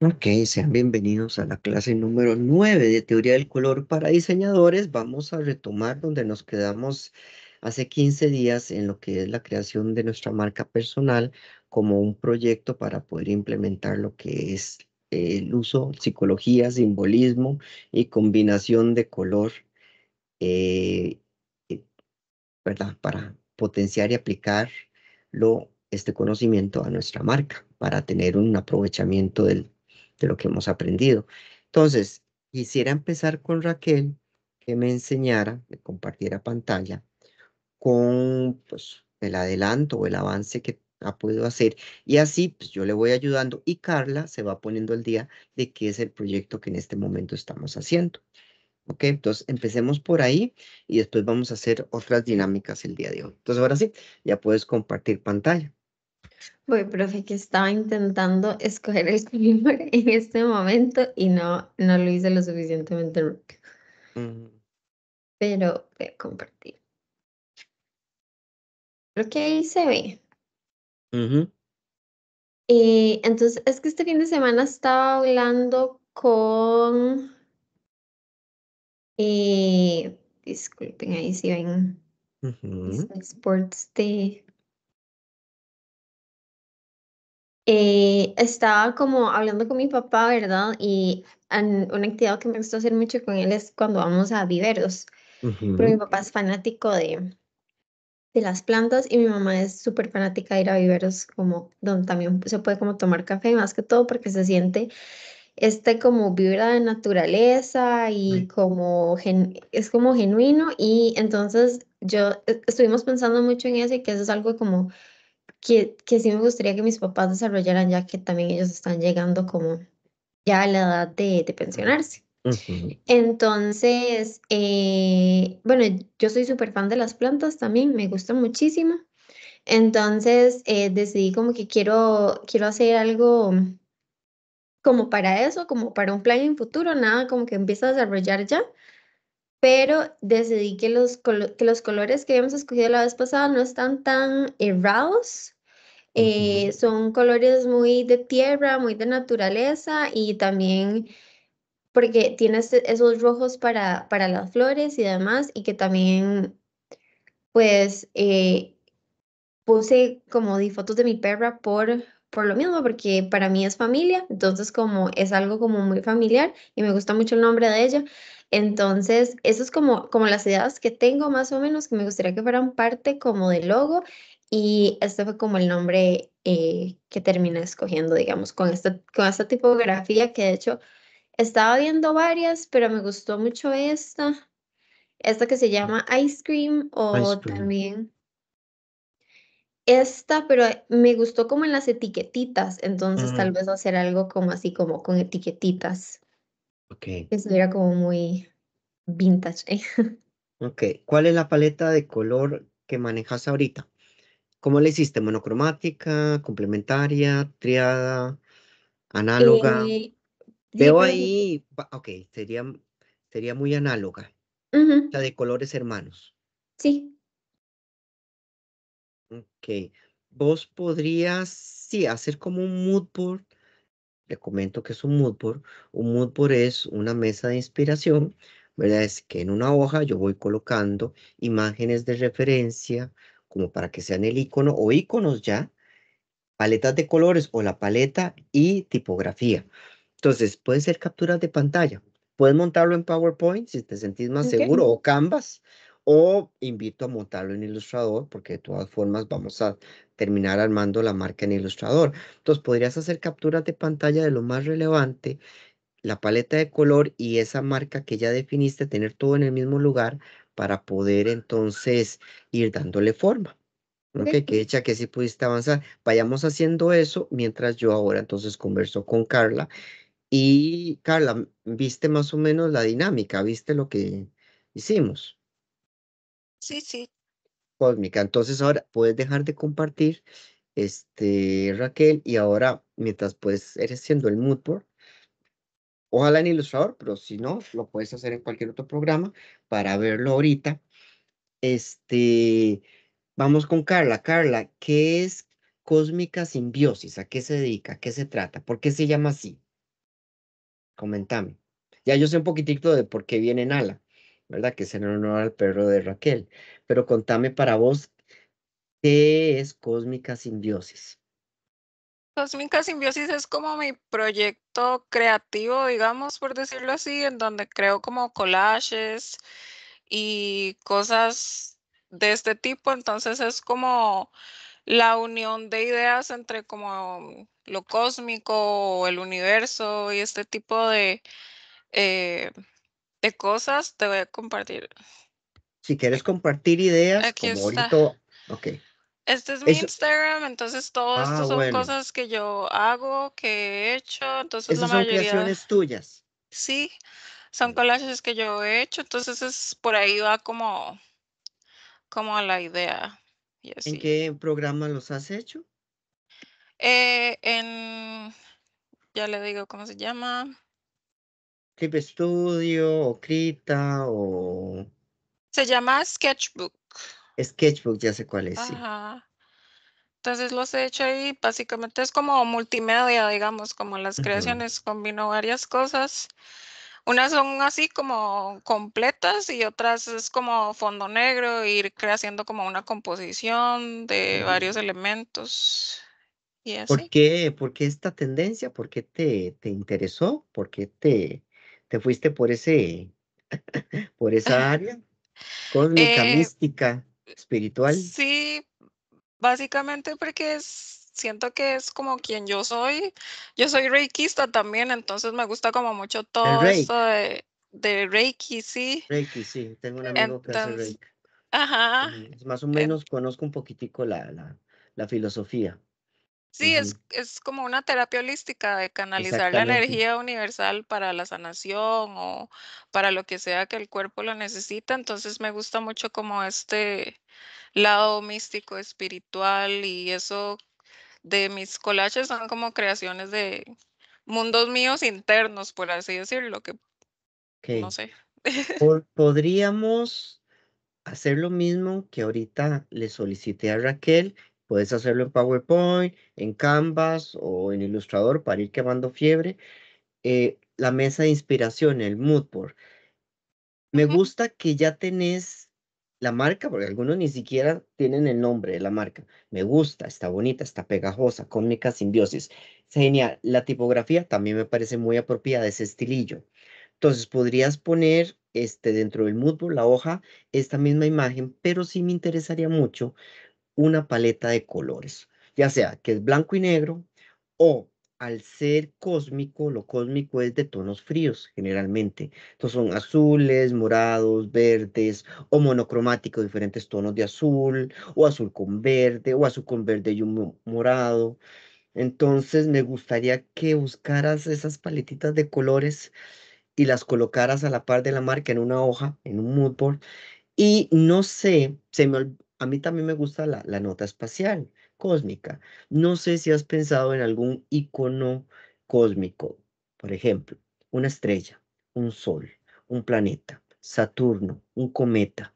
Ok, sean bienvenidos a la clase número 9 de Teoría del Color para Diseñadores. Vamos a retomar donde nos quedamos hace 15 días en lo que es la creación de nuestra marca personal como un proyecto para poder implementar lo que es el uso, psicología, simbolismo y combinación de color, eh, eh, ¿verdad? Para potenciar y aplicar lo, este conocimiento a nuestra marca para tener un aprovechamiento del de lo que hemos aprendido. Entonces, quisiera empezar con Raquel, que me enseñara, me compartiera pantalla, con pues, el adelanto o el avance que ha podido hacer. Y así pues, yo le voy ayudando y Carla se va poniendo al día de qué es el proyecto que en este momento estamos haciendo. Ok, entonces empecemos por ahí y después vamos a hacer otras dinámicas el día de hoy. Entonces ahora sí, ya puedes compartir pantalla voy profe, que estaba intentando escoger el primer en este momento y no, no lo hice lo suficientemente rápido. Pero voy a compartir. Creo que ahí se ve. Eh, entonces, es que este fin de semana estaba hablando con... Eh, disculpen, ahí si ven. Sports day Eh, estaba como hablando con mi papá, ¿verdad? Y una actividad que me gusta hacer mucho con él es cuando vamos a viveros. pero mi papá es fanático de, de las plantas y mi mamá es súper fanática de ir a viveros, como donde también se puede como tomar café, más que todo porque se siente este como vibra de naturaleza y como es como genuino y entonces yo e, estuvimos pensando mucho en eso y que eso es algo como que, sí me gustaría que mis papás desarrollaran, ya que también ellos están llegando como ya a la edad de, pensionarse. Entonces, eh, bueno, yo soy súper fan de las plantas también, me gustan muchísimo. Entonces eh, decidí como que quiero, quiero hacer algo como para eso, como para un plan en futuro, nada como que empiezo a desarrollar ya pero decidí que los, los colores que habíamos escogido la vez pasada no están tan errados. Eh, son colores muy de tierra, muy de naturaleza y también porque tiene este, esos rojos para, para las flores y demás y que también pues eh, puse como di fotos de mi perra por, por lo mismo, porque para mí es familia, entonces como es algo como muy familiar y me gusta mucho el nombre de ella. Entonces, eso es como, como las ideas que tengo más o menos, que me gustaría que fueran parte como del logo y este fue como el nombre eh, que terminé escogiendo, digamos, con esta, con esta tipografía que de hecho estaba viendo varias, pero me gustó mucho esta, esta que se llama Ice Cream o también esta, pero me gustó como en las etiquetitas, entonces tal mm. vez hacer algo como así, como con etiquetitas. Okay. Eso era como muy vintage. ¿eh? ¿Cuál es la paleta de color que manejas ahorita? ¿Cómo le hiciste? ¿Monocromática, complementaria, triada, análoga? Eh, Veo ahí, ok, sería, sería muy análoga. La de colores hermanos. Sí. Ok. Vos podrías, sí, hacer como un mood board le comento que es un mood board. Un mood board es una mesa de inspiración, ¿verdad? Es que en una hoja yo voy colocando imágenes de referencia, como para que sean el icono o iconos ya, paletas de colores o la paleta y tipografía. Entonces, pueden ser capturas de pantalla. Puedes montarlo en PowerPoint si te sentís más seguro o Canvas o invito a montarlo en Illustrator porque de todas formas vamos a terminar armando la marca en Illustrator. Entonces podrías hacer capturas de pantalla de lo más relevante, la paleta de color y esa marca que ya definiste, tener todo en el mismo lugar para poder entonces ir dándole forma. Okay, que hecha que si sí pudiste avanzar. Vayamos haciendo eso mientras yo ahora entonces converso con Carla. Y Carla, ¿viste más o menos la dinámica? ¿Viste lo que hicimos? Sí, sí. Cósmica. Entonces ahora puedes dejar de compartir, este, Raquel, y ahora mientras puedes, eres siendo el mood por ojalá en ilustrador, pero si no, lo puedes hacer en cualquier otro programa para verlo ahorita. Este, vamos con Carla. Carla, ¿qué es cósmica simbiosis? ¿A qué se dedica? ¿A qué se trata? ¿Por qué se llama así? coméntame, Ya yo sé un poquitito de por qué viene ala, ¿verdad? Que es en honor al perro de Raquel. Pero contame para vos, ¿qué es Cósmica Simbiosis? Cósmica Simbiosis es como mi proyecto creativo, digamos, por decirlo así, en donde creo como collages y cosas de este tipo. Entonces es como la unión de ideas entre como lo cósmico, el universo y este tipo de eh, de cosas, te voy a compartir. Si quieres compartir ideas, como ok. Este es mi Instagram, entonces todo ah, estas son cosas que yo hago, que he hecho, entonces la mayoría. Son creaciones tuyas. Sí, son collages que yo he hecho, entonces es por ahí va como, como la idea. Y así. ¿En qué programa los has hecho? Eh, en, ya le digo cómo se llama. Clip Studio o Krita o... Se llama Sketchbook. Sketchbook, ya sé cuál es. Entonces los he hecho ahí, básicamente es como multimedia, digamos, como las creaciones, combinó combino varias cosas. Unas son así como completas y otras es como fondo negro, ir creciendo como una composición de varios elementos. ¿Por qué? ¿Por esta tendencia? ¿Por qué te, te interesó? ¿Por qué te, ¿Te fuiste por ese, por esa área cósmica, eh, mística, espiritual? Sí, básicamente porque siento que es como quien yo soy. Yo soy reikista también, entonces me gusta como mucho todo esto de, reiki, sí. Reiki, sí, tengo un amigo que hace reiki. Ajá. Más o menos conozco un poquitico la, la, la filosofía. Sí, es, es, como una terapia holística de canalizar la energía universal para la sanación o para lo que sea que el cuerpo lo necesita. Entonces me gusta mucho como este lado místico, espiritual y eso de mis collages son como creaciones de mundos míos internos, por así decirlo, que no sé. podríamos hacer lo mismo que ahorita le solicité a Raquel Puedes hacerlo en PowerPoint, en Canvas o en Illustrator para ir quemando fiebre. Eh, la mesa de inspiración, el moodboard Me gusta que ya tenés la marca, porque algunos ni siquiera tienen el nombre de la marca. Me gusta, está bonita, está pegajosa, cómica simbiosis. Genial. La tipografía también me parece muy apropiada, ese estilillo. Entonces podrías poner este, dentro del moodboard, la hoja, esta misma imagen, pero sí me interesaría mucho una paleta de colores, ya sea que es blanco y negro o al ser cósmico, lo cósmico es de tonos fríos generalmente. Entonces son azules, morados, verdes o monocromáticos, diferentes tonos de azul o azul con verde o azul con verde y un morado. Entonces me gustaría que buscaras esas paletitas de colores y las colocaras a la par de la marca en una hoja, en un moodboard. Y no sé, se me, a mí también me gusta la, nota espacial, cósmica. No sé si has pensado en algún icono cósmico, por ejemplo, una estrella, un sol, un planeta, Saturno, un cometa.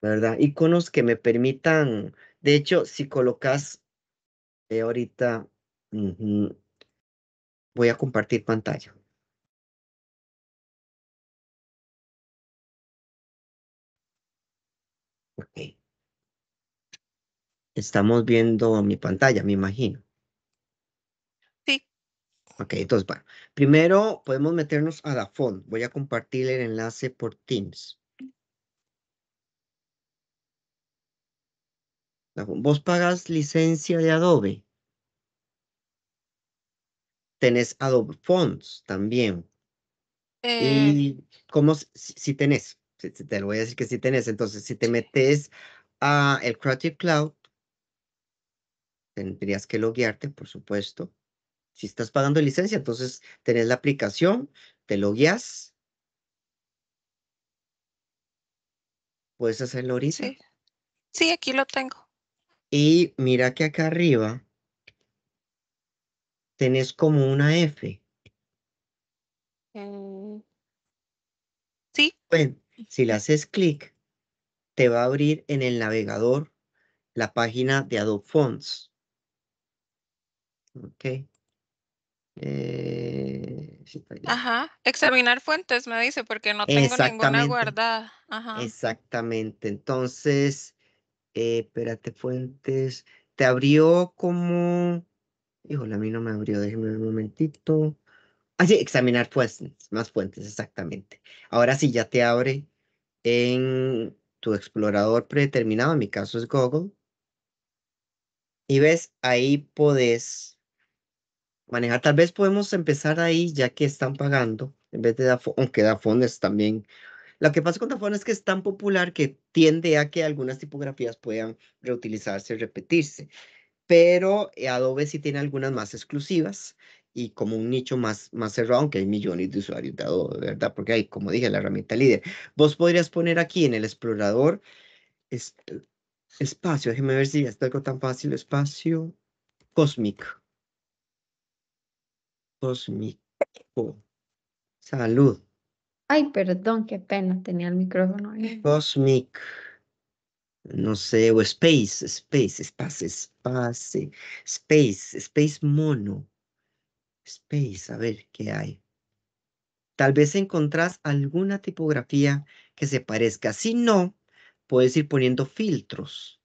¿Verdad? Iconos que me permitan, de hecho, si colocas eh, ahorita, voy a compartir pantalla. Estamos viendo mi pantalla, me imagino. Sí. Ok, entonces, bueno, primero podemos meternos a la font. Voy a compartir el enlace por Teams. ¿Vos pagas licencia de Adobe? Tenés Adobe Fonts también. Y eh, cómo, si, si, tenés, te lo voy a decir que si tenés, entonces si te metes a el Creative Cloud, tendrías que loguearte, por supuesto. Si estás pagando licencia, entonces tenés la aplicación, te logueas. ¿Puedes hacerlo ahorita? Sí. sí, aquí lo tengo. Y mira que acá arriba tenés como una F. Mm. Sí. si le haces clic, te va a abrir en el navegador la página de Adobe Fonts. Ok. Eh, pues, ajá, examinar fuentes me dice porque no tengo ninguna guardada. Exactamente, entonces, eh, espérate, fuentes, te abrió como, híjole, a mí no me abrió, déjeme un momentito. Ah, sí, examinar fuentes, más fuentes, exactamente. Ahora sí, ya te abre en tu explorador predeterminado, en mi caso es Google. Y ves, ahí podés manejar. Tal vez podemos empezar ahí, ya que están pagando, en vez de aunque Dafone es también. Lo que pasa con Dafone es que es tan popular que tiende a que algunas tipografías puedan reutilizarse, repetirse. Pero Adobe sí tiene algunas más exclusivas y como un nicho más, más cerrado, aunque hay millones de usuarios de Adobe, ¿verdad? Porque hay, como dije, la herramienta líder. Vos podrías poner aquí en el explorador eh, espacio, déjeme ver si ya algo tan fácil, espacio cósmico Cósmico. Salud. Ay, perdón, qué pena, tenía el micrófono ahí. Cosmic. No sé, o space, space, space, espacio, space, space mono. Space, a ver qué hay. Tal vez encontrás alguna tipografía que se parezca. Si no, puedes ir poniendo filtros.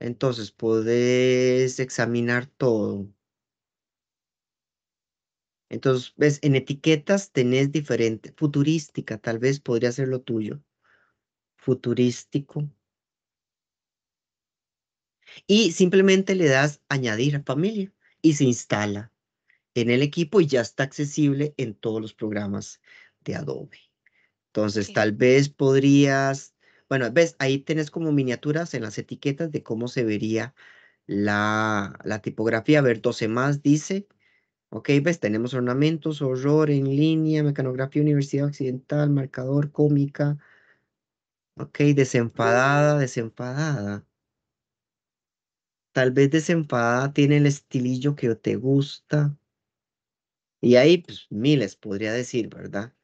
Entonces, puedes examinar todo. Entonces, ves, en etiquetas tenés diferente. Futurística, tal vez podría ser lo tuyo. Futurístico. Y simplemente le das añadir a familia y se instala en el equipo y ya está accesible en todos los programas de Adobe. Entonces, tal vez podrías, bueno, ves, ahí tenés como miniaturas en las etiquetas de cómo se vería la, la tipografía. A ver, 12 más dice, Ok, ves, pues, tenemos ornamentos, horror en línea, mecanografía universidad occidental, marcador, cómica. Ok, desenfadada, mm. desenfadada. Tal vez desenfadada tiene el estilillo que te gusta. Y ahí, pues, miles podría decir, ¿verdad?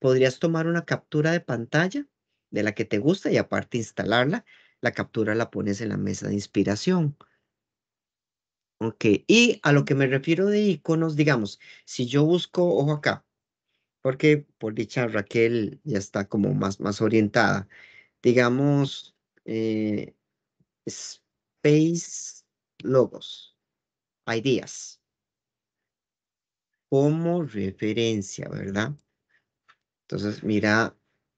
Podrías tomar una captura de pantalla de la que te gusta y aparte instalarla. La captura la pones en la mesa de inspiración. Ok, y a lo que me refiero de iconos, digamos, si yo busco, ojo acá, porque por dicha Raquel ya está como más, más orientada, digamos, eh, Space Logos, Ideas, como referencia, ¿verdad? Entonces, mira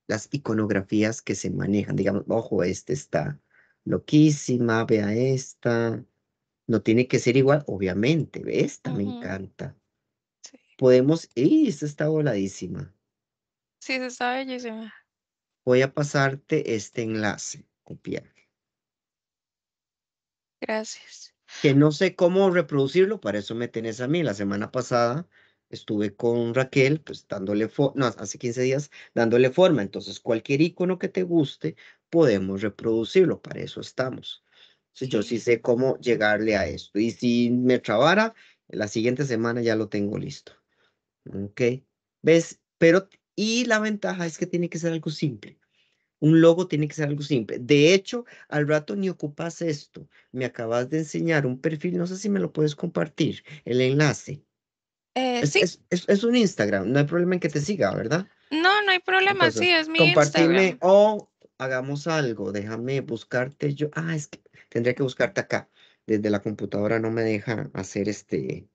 las iconografías que se manejan, digamos, ojo, este está loquísima, vea esta, no tiene que ser igual, obviamente. Esta me encanta. Podemos. ¡Y! Esta está voladísima. Sí, esta está bellísima. Voy a pasarte este enlace, copiar. Gracias. Que no sé cómo reproducirlo, para eso me tenés a mí. La semana pasada estuve con Raquel, pues dándole forma, no, hace 15 días, dándole forma. Entonces, cualquier icono que te guste, podemos reproducirlo, para eso estamos yo sí sé cómo llegarle a esto. Y si me trabara, la siguiente semana ya lo tengo listo. ¿Ok? ¿Ves? Pero, y la ventaja es que tiene que ser algo simple. Un logo tiene que ser algo simple. De hecho, al rato ni ocupas esto. Me acabas de enseñar un perfil, no sé si me lo puedes compartir, el enlace. Eh, sí. Es, un Instagram, no hay problema en que te siga, ¿verdad? No, no hay problema, sí, es mi compartirme, Instagram. O hagamos algo, déjame buscarte yo. Ah, es que tendría que buscarte acá. Desde la computadora no me deja hacer este.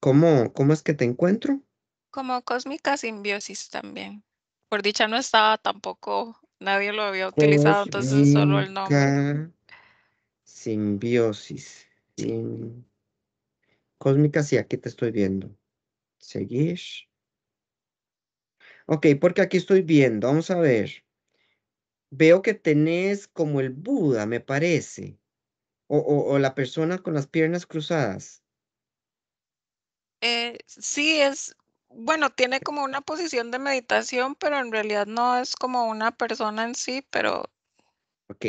¿Cómo, cómo es que te encuentro? Como cósmica simbiosis también. Por dicha no estaba tampoco, nadie lo había utilizado, entonces solo el nombre. Simbiosis. Cósmica, sí, aquí te estoy viendo. Seguir. Ok, porque aquí estoy viendo, vamos a ver. Veo que tenés como el Buda, me parece. O, la persona con las piernas cruzadas. Eh, sí, es, bueno, tiene como una posición de meditación, pero en realidad no es como una persona en sí, pero... Ok,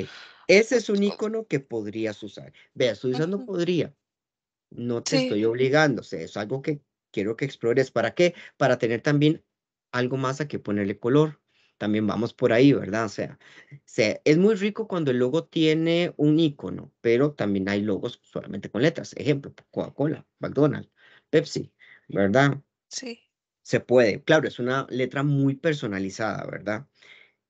ese es un icono que podrías usar. Vea, estoy usando podría. No te estoy obligando, o es algo que quiero que explores. ¿Para qué? Para tener también algo más a que ponerle color también vamos por ahí, ¿verdad? O sea, se, es muy rico cuando el logo tiene un icono, pero también hay logos solamente con letras. Ejemplo, Coca-Cola, McDonald's, Pepsi, ¿verdad? Sí. Se puede. Claro, es una letra muy personalizada, ¿verdad?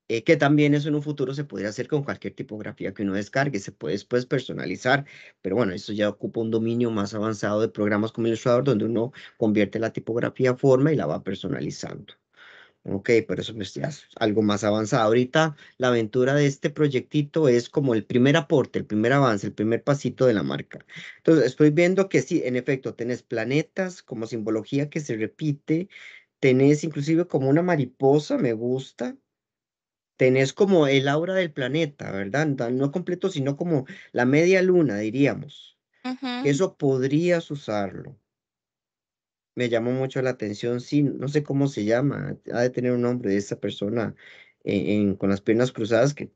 Eh, que también eso en un futuro se podría hacer con cualquier tipografía que uno descargue, se puede después personalizar, pero bueno, eso ya ocupa un dominio más avanzado de programas como Illustrator, donde uno convierte la tipografía a forma y la va personalizando. Ok, pero eso pues, es algo más avanzado. Ahorita la aventura de este proyectito es como el primer aporte, el primer avance, el primer pasito de la marca. Entonces, estoy viendo que sí, en efecto, tenés planetas como simbología que se repite, tenés inclusive como una mariposa, me gusta, tenés como el aura del planeta, ¿verdad? No completo, sino como la media luna, diríamos. Eso podrías usarlo me llamó mucho la atención, sí, no sé cómo se llama, ha de tener un nombre de esa persona e-, en, con las piernas cruzadas, que,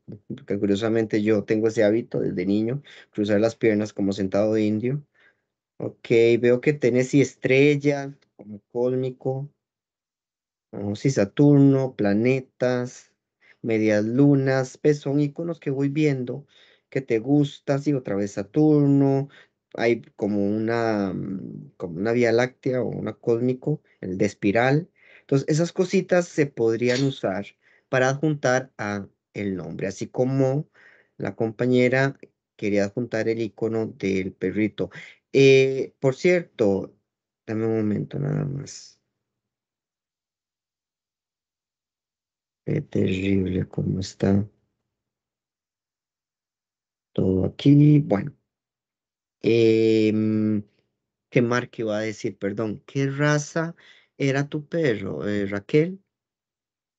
que, curiosamente yo tengo ese hábito desde niño, cruzar las piernas como sentado indio. Ok, veo que tenés, y estrella, como cósmico, si oh, sí, Saturno, planetas, medias lunas, pues son iconos que voy viendo que te gustan, sí, otra vez Saturno, hay como una mm, como una Vía Láctea o una Cósmico, el de espiral. Entonces, esas cositas se podrían usar para adjuntar a el nombre, así como la compañera quería adjuntar el icono del perrito. Eh, por cierto, dame un momento nada más. Qué terrible cómo está todo aquí. Bueno, em, ¿Qué marca iba a decir, perdón, ¿qué raza era tu perro, eh, Raquel?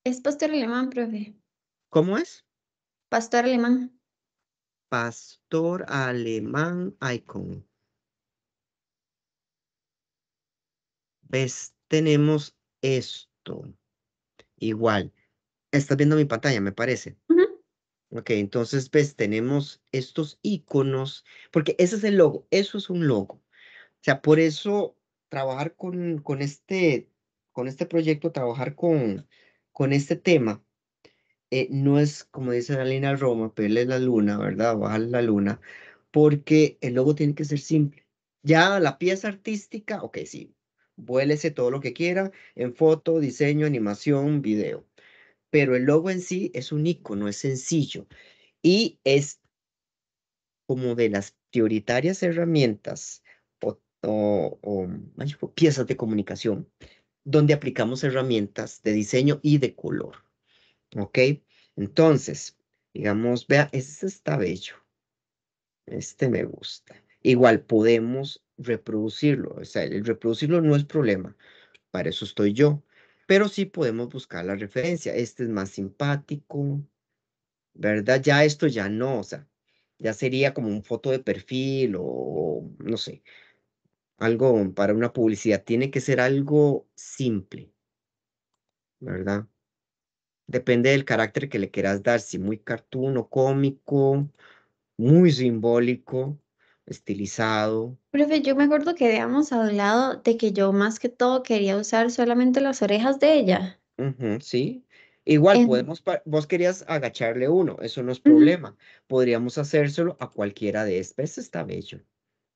Es pastor alemán, profe. ¿Cómo es? Pastor alemán. Pastor alemán Icon. ¿Ves? Tenemos esto. Igual. Estás viendo mi pantalla, me parece. Ok, entonces, ves, tenemos estos iconos, porque ese es el logo, eso es un logo. O sea, por eso trabajar con, este, con este proyecto, trabajar con, con este tema, eh, no es como dice la línea Roma, pedirle la luna, ¿verdad? Bajar la luna, porque el logo tiene que ser simple. Ya la pieza artística, ok, sí, vuélese todo lo que quiera en foto, diseño, animación, video. Pero el logo en sí es un icono, es sencillo y es como de las prioritarias herramientas o, piezas de comunicación, donde aplicamos herramientas de diseño y de color. ¿Ok? Entonces, digamos, vea, este está bello. Este me gusta. Igual podemos reproducirlo. O sea, el reproducirlo no es problema. Para eso estoy yo. Pero sí podemos buscar la referencia. Este es más simpático. ¿Verdad? Ya esto ya no. O sea, ya sería como un foto de perfil o no sé algo para una publicidad, tiene que ser algo simple, ¿verdad? Depende del carácter que le quieras dar, si muy cartoon cómico, muy simbólico, estilizado. Profe, yo me acuerdo que habíamos hablado de que yo más que todo quería usar solamente las orejas de ella. sí. Igual podemos, vos querías agacharle uno, eso no es problema. Podríamos hacérselo a cualquiera de estas, está bello.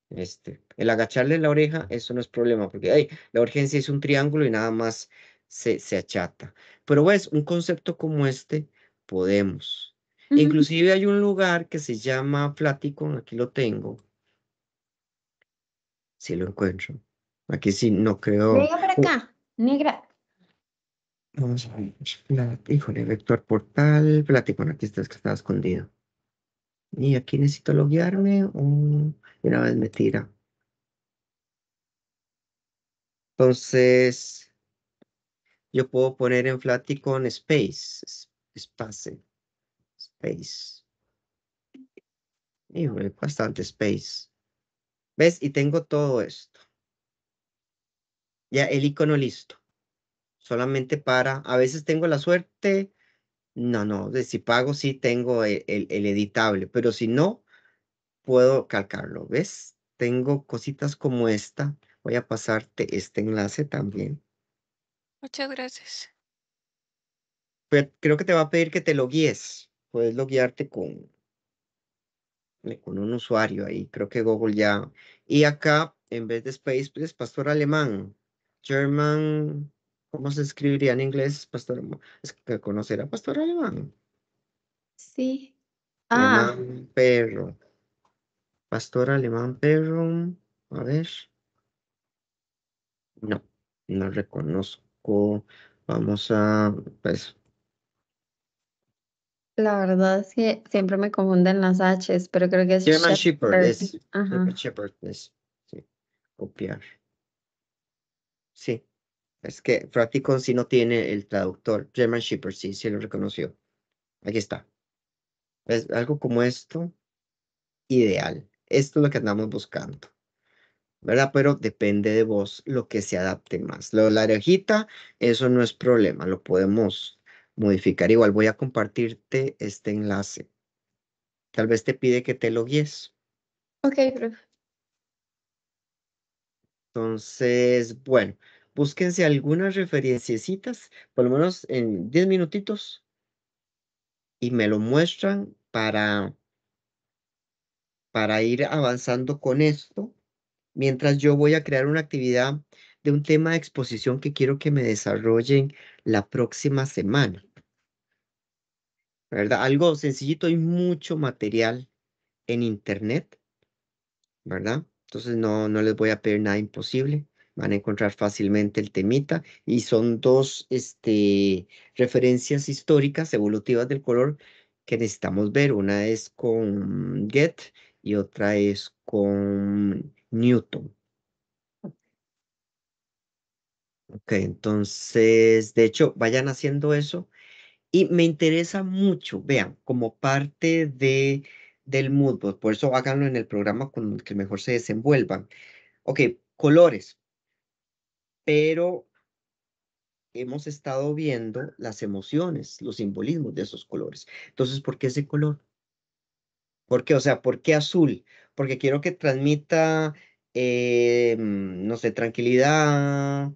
Este, el agacharle la oreja, eso no es problema, porque ahí la urgencia es un triángulo y nada más se, achata. Pero ves, un concepto como este, podemos. Inclusive hay un lugar que se llama Flaticon, aquí lo tengo. Si lo encuentro. Aquí sí, no creo. Venga para oh. acá, negra. Vamos a ver. Híjole, vector portal, Flaticon, aquí está, está escondido y aquí necesito loguearme un y una vez me tira. Entonces, yo puedo poner en Flaticon Space, Space, Space. Y bastante Space. ¿Ves? Y tengo todo esto. Ya el icono listo. Solamente para, a veces tengo la suerte no, no, si pago sí tengo e, el, editable, pero si no, puedo calcarlo, ¿ves? Tengo cositas como esta. Voy a pasarte este enlace también. Muchas gracias. creo que te va a pedir que te lo guíes. Puedes loguearte con, con un usuario ahí. Creo que Google ya. Y acá, en vez de Space, pues, Pastor Alemán. German ¿Cómo se escribiría en inglés, Pastor? Es que conocer a Pastor Alemán. Sí. Ah. perro. Pastor Alemán perro. A ver. No, no reconozco. Vamos a, pues. La verdad es que siempre me confunden las H's, pero creo que es German Shepherd. Shepherd Sí. Copiar. Sí, es que Fraticon sí no tiene el traductor. German Shipper sí, sí lo reconoció. Aquí está. Es algo como esto, ideal. Esto es lo que andamos buscando. ¿Verdad? Pero depende de vos lo que se adapte más. Lo la orejita, eso no es problema. Lo podemos modificar. Igual voy a compartirte este enlace. Tal vez te pide que te lo guíes. Ok, profe. Entonces, bueno búsquense algunas referenciecitas, por lo menos en 10 minutitos, y me lo muestran para, para ir avanzando con esto, mientras yo voy a crear una actividad de un tema de exposición que quiero que me desarrollen la próxima semana. ¿Verdad? Algo sencillito, hay mucho material en internet, ¿verdad? Entonces no, no les voy a pedir nada imposible van a encontrar fácilmente el temita y son dos este, referencias históricas evolutivas del color que necesitamos ver. Una es con Get y otra es con Newton. Ok, entonces, de hecho, vayan haciendo eso. Y me interesa mucho, vean, como parte de, del moodboard, pues, por eso háganlo en el programa con el que mejor se desenvuelvan. Ok, colores pero hemos estado viendo las emociones, los simbolismos de esos colores. Entonces, ¿por qué ese color? ¿Por qué? O sea, ¿por qué azul? Porque quiero que transmita, em, no sé, tranquilidad,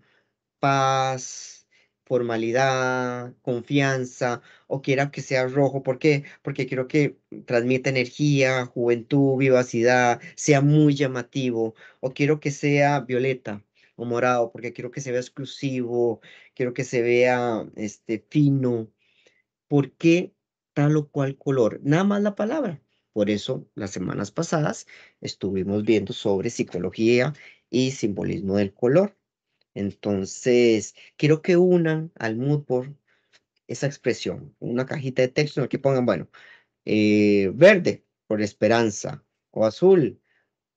paz, formalidad, confianza, o quiera que sea rojo. ¿Por qué? Porque quiero que transmita energía, juventud, vivacidad, sea muy llamativo, o quiero que sea violeta o morado, porque quiero que se vea exclusivo, quiero que se vea este, fino. ¿Por qué tal o cual color? Nada más la palabra. Por eso, las semanas pasadas estuvimos viendo sobre psicología y simbolismo del color. Entonces, quiero que unan al mood por esa expresión, una cajita de texto en la que pongan, bueno, eh, verde por esperanza, o azul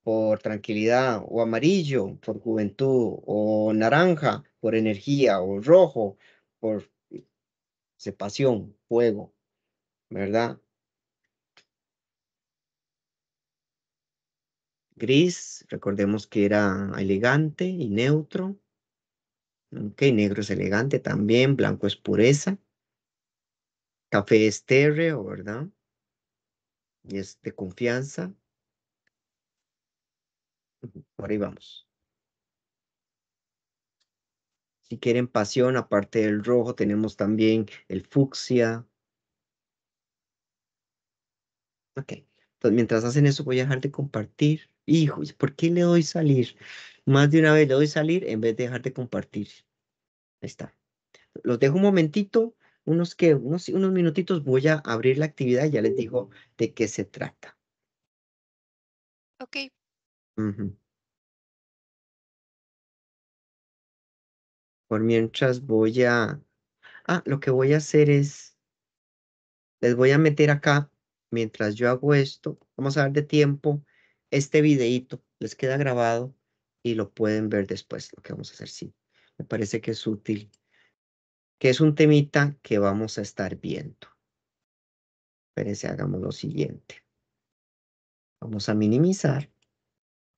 por tranquilidad o amarillo por juventud o naranja por energía o rojo por se pasión, fuego, ¿verdad? Gris, recordemos que era elegante y neutro. Ok, negro es elegante también, blanco es pureza. Café es terreo ¿verdad? Y es de confianza. Por ahí vamos. Si quieren pasión, aparte del rojo, tenemos también el fucsia. Ok. Entonces, mientras hacen eso, voy a dejar de compartir. Hijo, ¿por qué le doy salir? Más de una vez le doy salir en vez de dejar de compartir. Ahí está. Los dejo un momentito, unos, que, unos, unos minutitos, voy a abrir la actividad y ya les digo de qué se trata. Ok, por mientras voy a ah, lo que voy a hacer es les voy a meter acá, mientras yo hago esto, vamos a dar de tiempo este videito les queda grabado y lo pueden ver después, lo que vamos a hacer, sí. Me parece que es útil, que es un temita que vamos a estar viendo. Espérense, hagamos lo siguiente. Vamos a minimizar.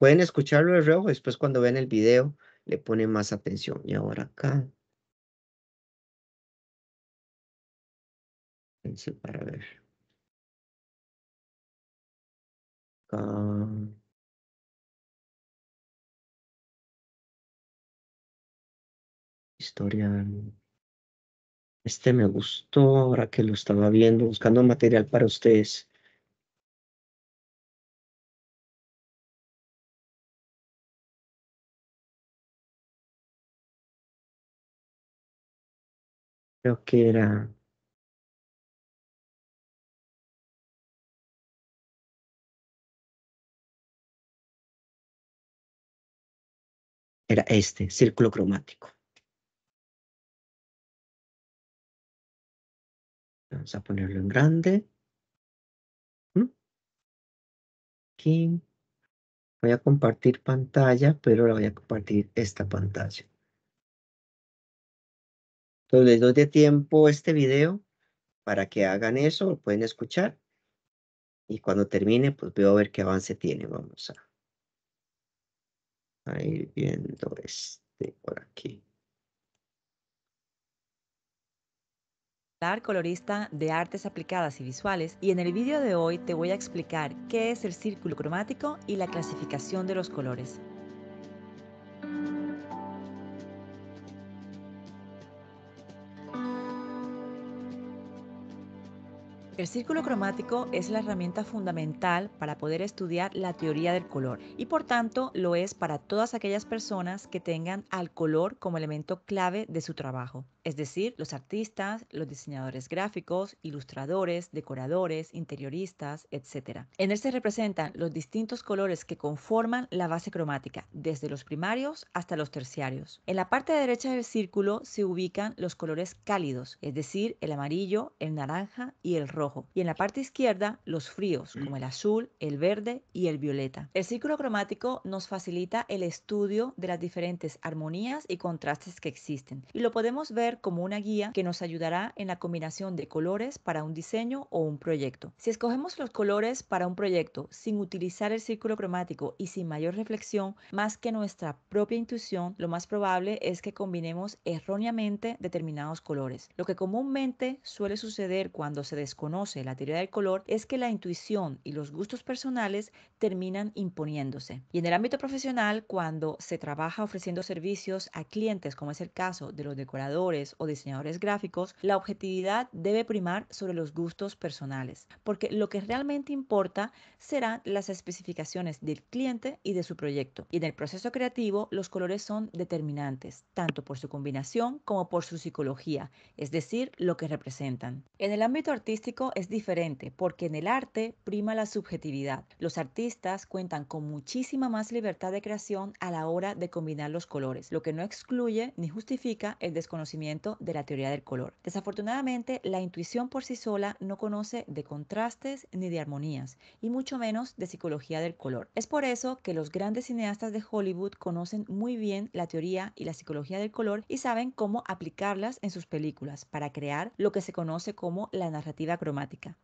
Pueden escucharlo de reojo, después cuando ven el video le ponen más atención. Y ahora acá. Para ver. Acá. Historia. Este me gustó ahora que lo estaba viendo, buscando material para ustedes. creo que era era este, círculo cromático. Vamos a ponerlo en grande. ¿Mm? Aquí voy a compartir pantalla, pero la voy a compartir esta pantalla. Entonces les doy de tiempo este video para que hagan eso, lo pueden escuchar. Y cuando termine, pues veo a ver qué avance tiene. Vamos a, ir viendo este por aquí. colorista de artes aplicadas y visuales y en el vídeo de hoy te voy a explicar qué es el círculo cromático y la clasificación de los colores. El círculo cromático es la herramienta fundamental para poder estudiar la teoría del color y por tanto lo es para todas aquellas personas que tengan al color como elemento clave de su trabajo es decir, los artistas, los diseñadores gráficos, ilustradores, decoradores, interioristas, etc. En él se este representan los distintos colores que conforman la base cromática, desde los primarios hasta los terciarios. En la parte derecha del círculo se ubican los colores cálidos, es decir, el amarillo, el naranja y el rojo. Y en la parte izquierda, los fríos, como el azul, el verde y el violeta. El círculo cromático nos facilita el estudio de las diferentes armonías y contrastes que existen, y lo podemos ver como una guía que nos ayudará en la combinación de colores para un diseño o un proyecto. Si escogemos los colores para un proyecto sin utilizar el círculo cromático y sin mayor reflexión, más que nuestra propia intuición, lo más probable es que combinemos erróneamente determinados colores. Lo que comúnmente suele suceder cuando se desconoce la teoría del color es que la intuición y los gustos personales terminan imponiéndose. Y en el ámbito profesional, cuando se trabaja ofreciendo servicios a clientes, como es el caso de los decoradores, o diseñadores gráficos, la objetividad debe primar sobre los gustos personales, porque lo que realmente importa serán las especificaciones del cliente y de su proyecto. Y en el proceso creativo, los colores son determinantes, tanto por su combinación como por su psicología, es decir, lo que representan. En el ámbito artístico es diferente, porque en el arte prima la subjetividad. Los artistas cuentan con muchísima más libertad de creación a la hora de combinar los colores, lo que no excluye ni justifica el desconocimiento de la teoría del color. Desafortunadamente, la intuición por sí sola no conoce de contrastes ni de armonías, y mucho menos de psicología del color. Es por eso que los grandes cineastas de Hollywood conocen muy bien la teoría y la psicología del color y saben cómo aplicarlas en sus películas para crear lo que se conoce como la narrativa cromática.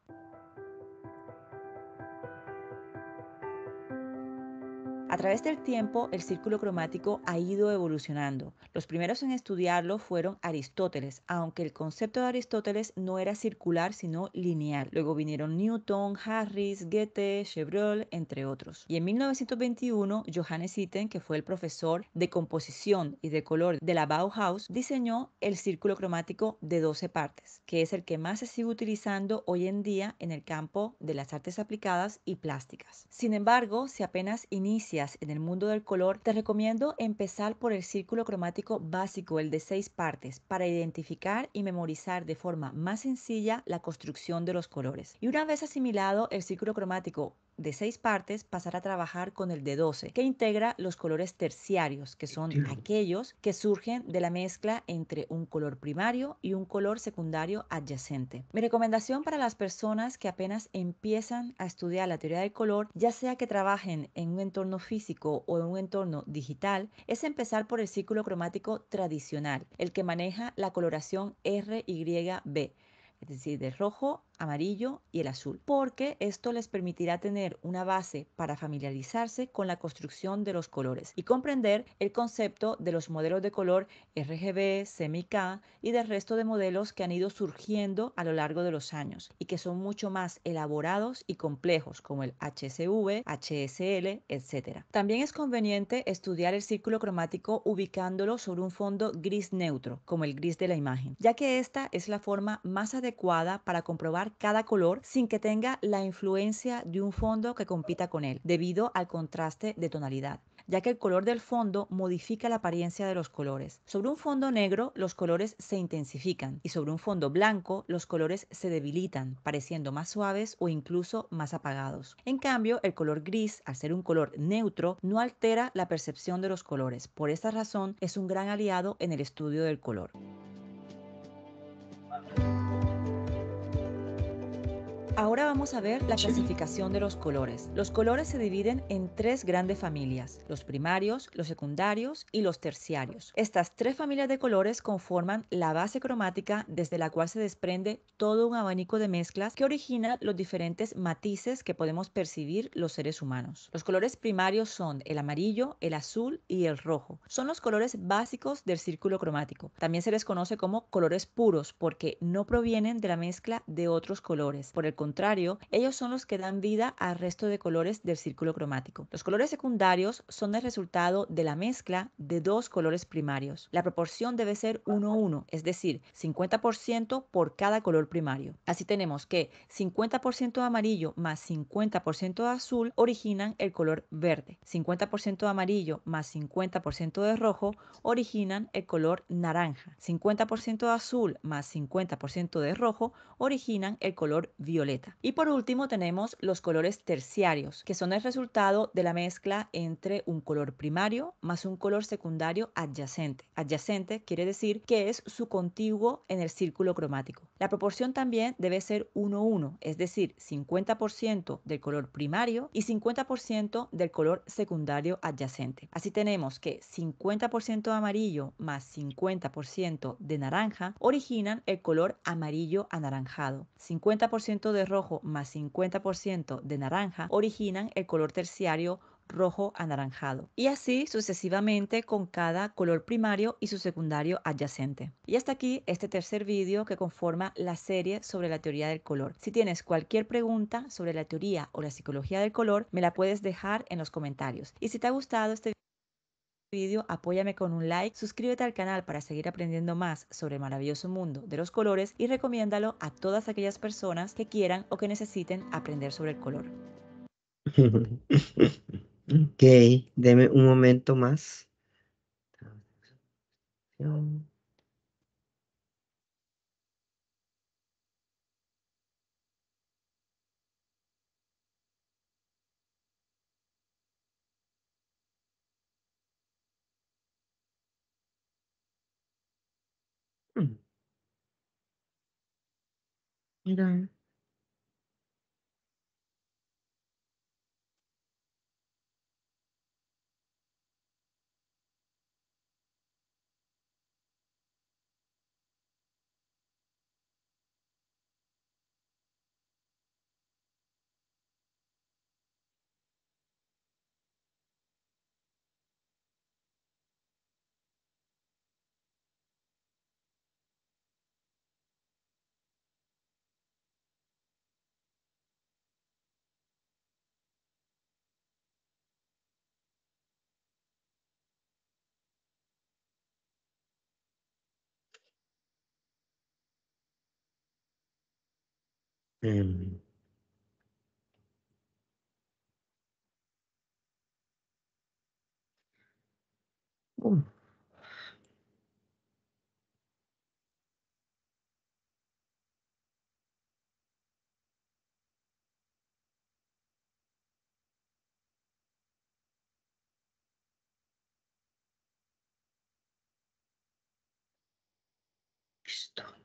A través del tiempo, el círculo cromático ha ido evolucionando. Los primeros en estudiarlo fueron Aristóteles, aunque el concepto de Aristóteles no era circular sino lineal. Luego vinieron Newton, Harris, Goethe, Chevreul, entre otros. Y en 1921, Johannes Itten, que fue el profesor de composición y de color de la Bauhaus, diseñó el círculo cromático de 12 partes, que es el que más se sigue utilizando hoy en día en el campo de las artes aplicadas y plásticas. Sin embargo, se apenas inicia en el mundo del color, te recomiendo empezar por el círculo cromático básico, el de seis partes, para identificar y memorizar de forma más sencilla la construcción de los colores. Y una vez asimilado el círculo cromático de seis partes pasará a trabajar con el de 12, que integra los colores terciarios, que son aquellos que surgen de la mezcla entre un color primario y un color secundario adyacente. Mi recomendación para las personas que apenas empiezan a estudiar la teoría del color, ya sea que trabajen en un entorno físico o en un entorno digital, es empezar por el círculo cromático tradicional, el que maneja la coloración RYB, es decir, de rojo amarillo y el azul, porque esto les permitirá tener una base para familiarizarse con la construcción de los colores y comprender el concepto de los modelos de color RGB, CMYK y del resto de modelos que han ido surgiendo a lo largo de los años y que son mucho más elaborados y complejos como el HSV, HSL, etc. También es conveniente estudiar el círculo cromático ubicándolo sobre un fondo gris neutro, como el gris de la imagen, ya que esta es la forma más adecuada para comprobar cada color sin que tenga la influencia de un fondo que compita con él, debido al contraste de tonalidad ya que el color del fondo modifica la apariencia de los colores. Sobre un fondo negro los colores se intensifican y sobre un fondo blanco los colores se debilitan, pareciendo más suaves o incluso más apagados. En cambio, el color gris, al ser un color neutro, no altera la percepción de los colores. Por esta razón es un gran aliado en el estudio del color. Ahora vamos a ver la clasificación de los colores. Los colores se dividen en tres grandes familias, los primarios, los secundarios y los terciarios. Estas tres familias de colores conforman la base cromática desde la cual se desprende todo un abanico de mezclas que origina los diferentes matices que podemos percibir los seres humanos. Los colores primarios son el amarillo, el azul y el rojo. Son los colores básicos del círculo cromático. También se les conoce como colores puros porque no provienen de la mezcla de otros colores. Por el contrario, ellos son los que dan vida al resto de colores del círculo cromático. Los colores secundarios son el resultado de la mezcla de dos colores primarios. La proporción debe ser 1-1, es decir, 50% por cada color primario. Así tenemos que 50% de amarillo más 50% de azul originan el color verde. 50% de amarillo más 50% de rojo originan el color naranja. 50% de azul más 50% de rojo originan el color violeta. Y por último tenemos los colores terciarios, que son el resultado de la mezcla entre un color primario más un color secundario adyacente. Adyacente quiere decir que es su contiguo en el círculo cromático. La proporción también debe ser 1-1, es decir, 50% del color primario y 50% del color secundario adyacente. Así tenemos que 50% de amarillo más 50% de naranja originan el color amarillo anaranjado, 50% de rojo más 50% de naranja originan el color terciario rojo anaranjado y así sucesivamente con cada color primario y su secundario adyacente. Y hasta aquí este tercer vídeo que conforma la serie sobre la teoría del color. Si tienes cualquier pregunta sobre la teoría o la psicología del color, me la puedes dejar en los comentarios. Y si te ha gustado este vídeo, apóyame con un like, suscríbete al canal para seguir aprendiendo más sobre el maravilloso mundo de los colores y recomiéndalo a todas aquellas personas que quieran o que necesiten aprender sobre el color. ok, deme un momento más. Да. ele. Bom. Estou.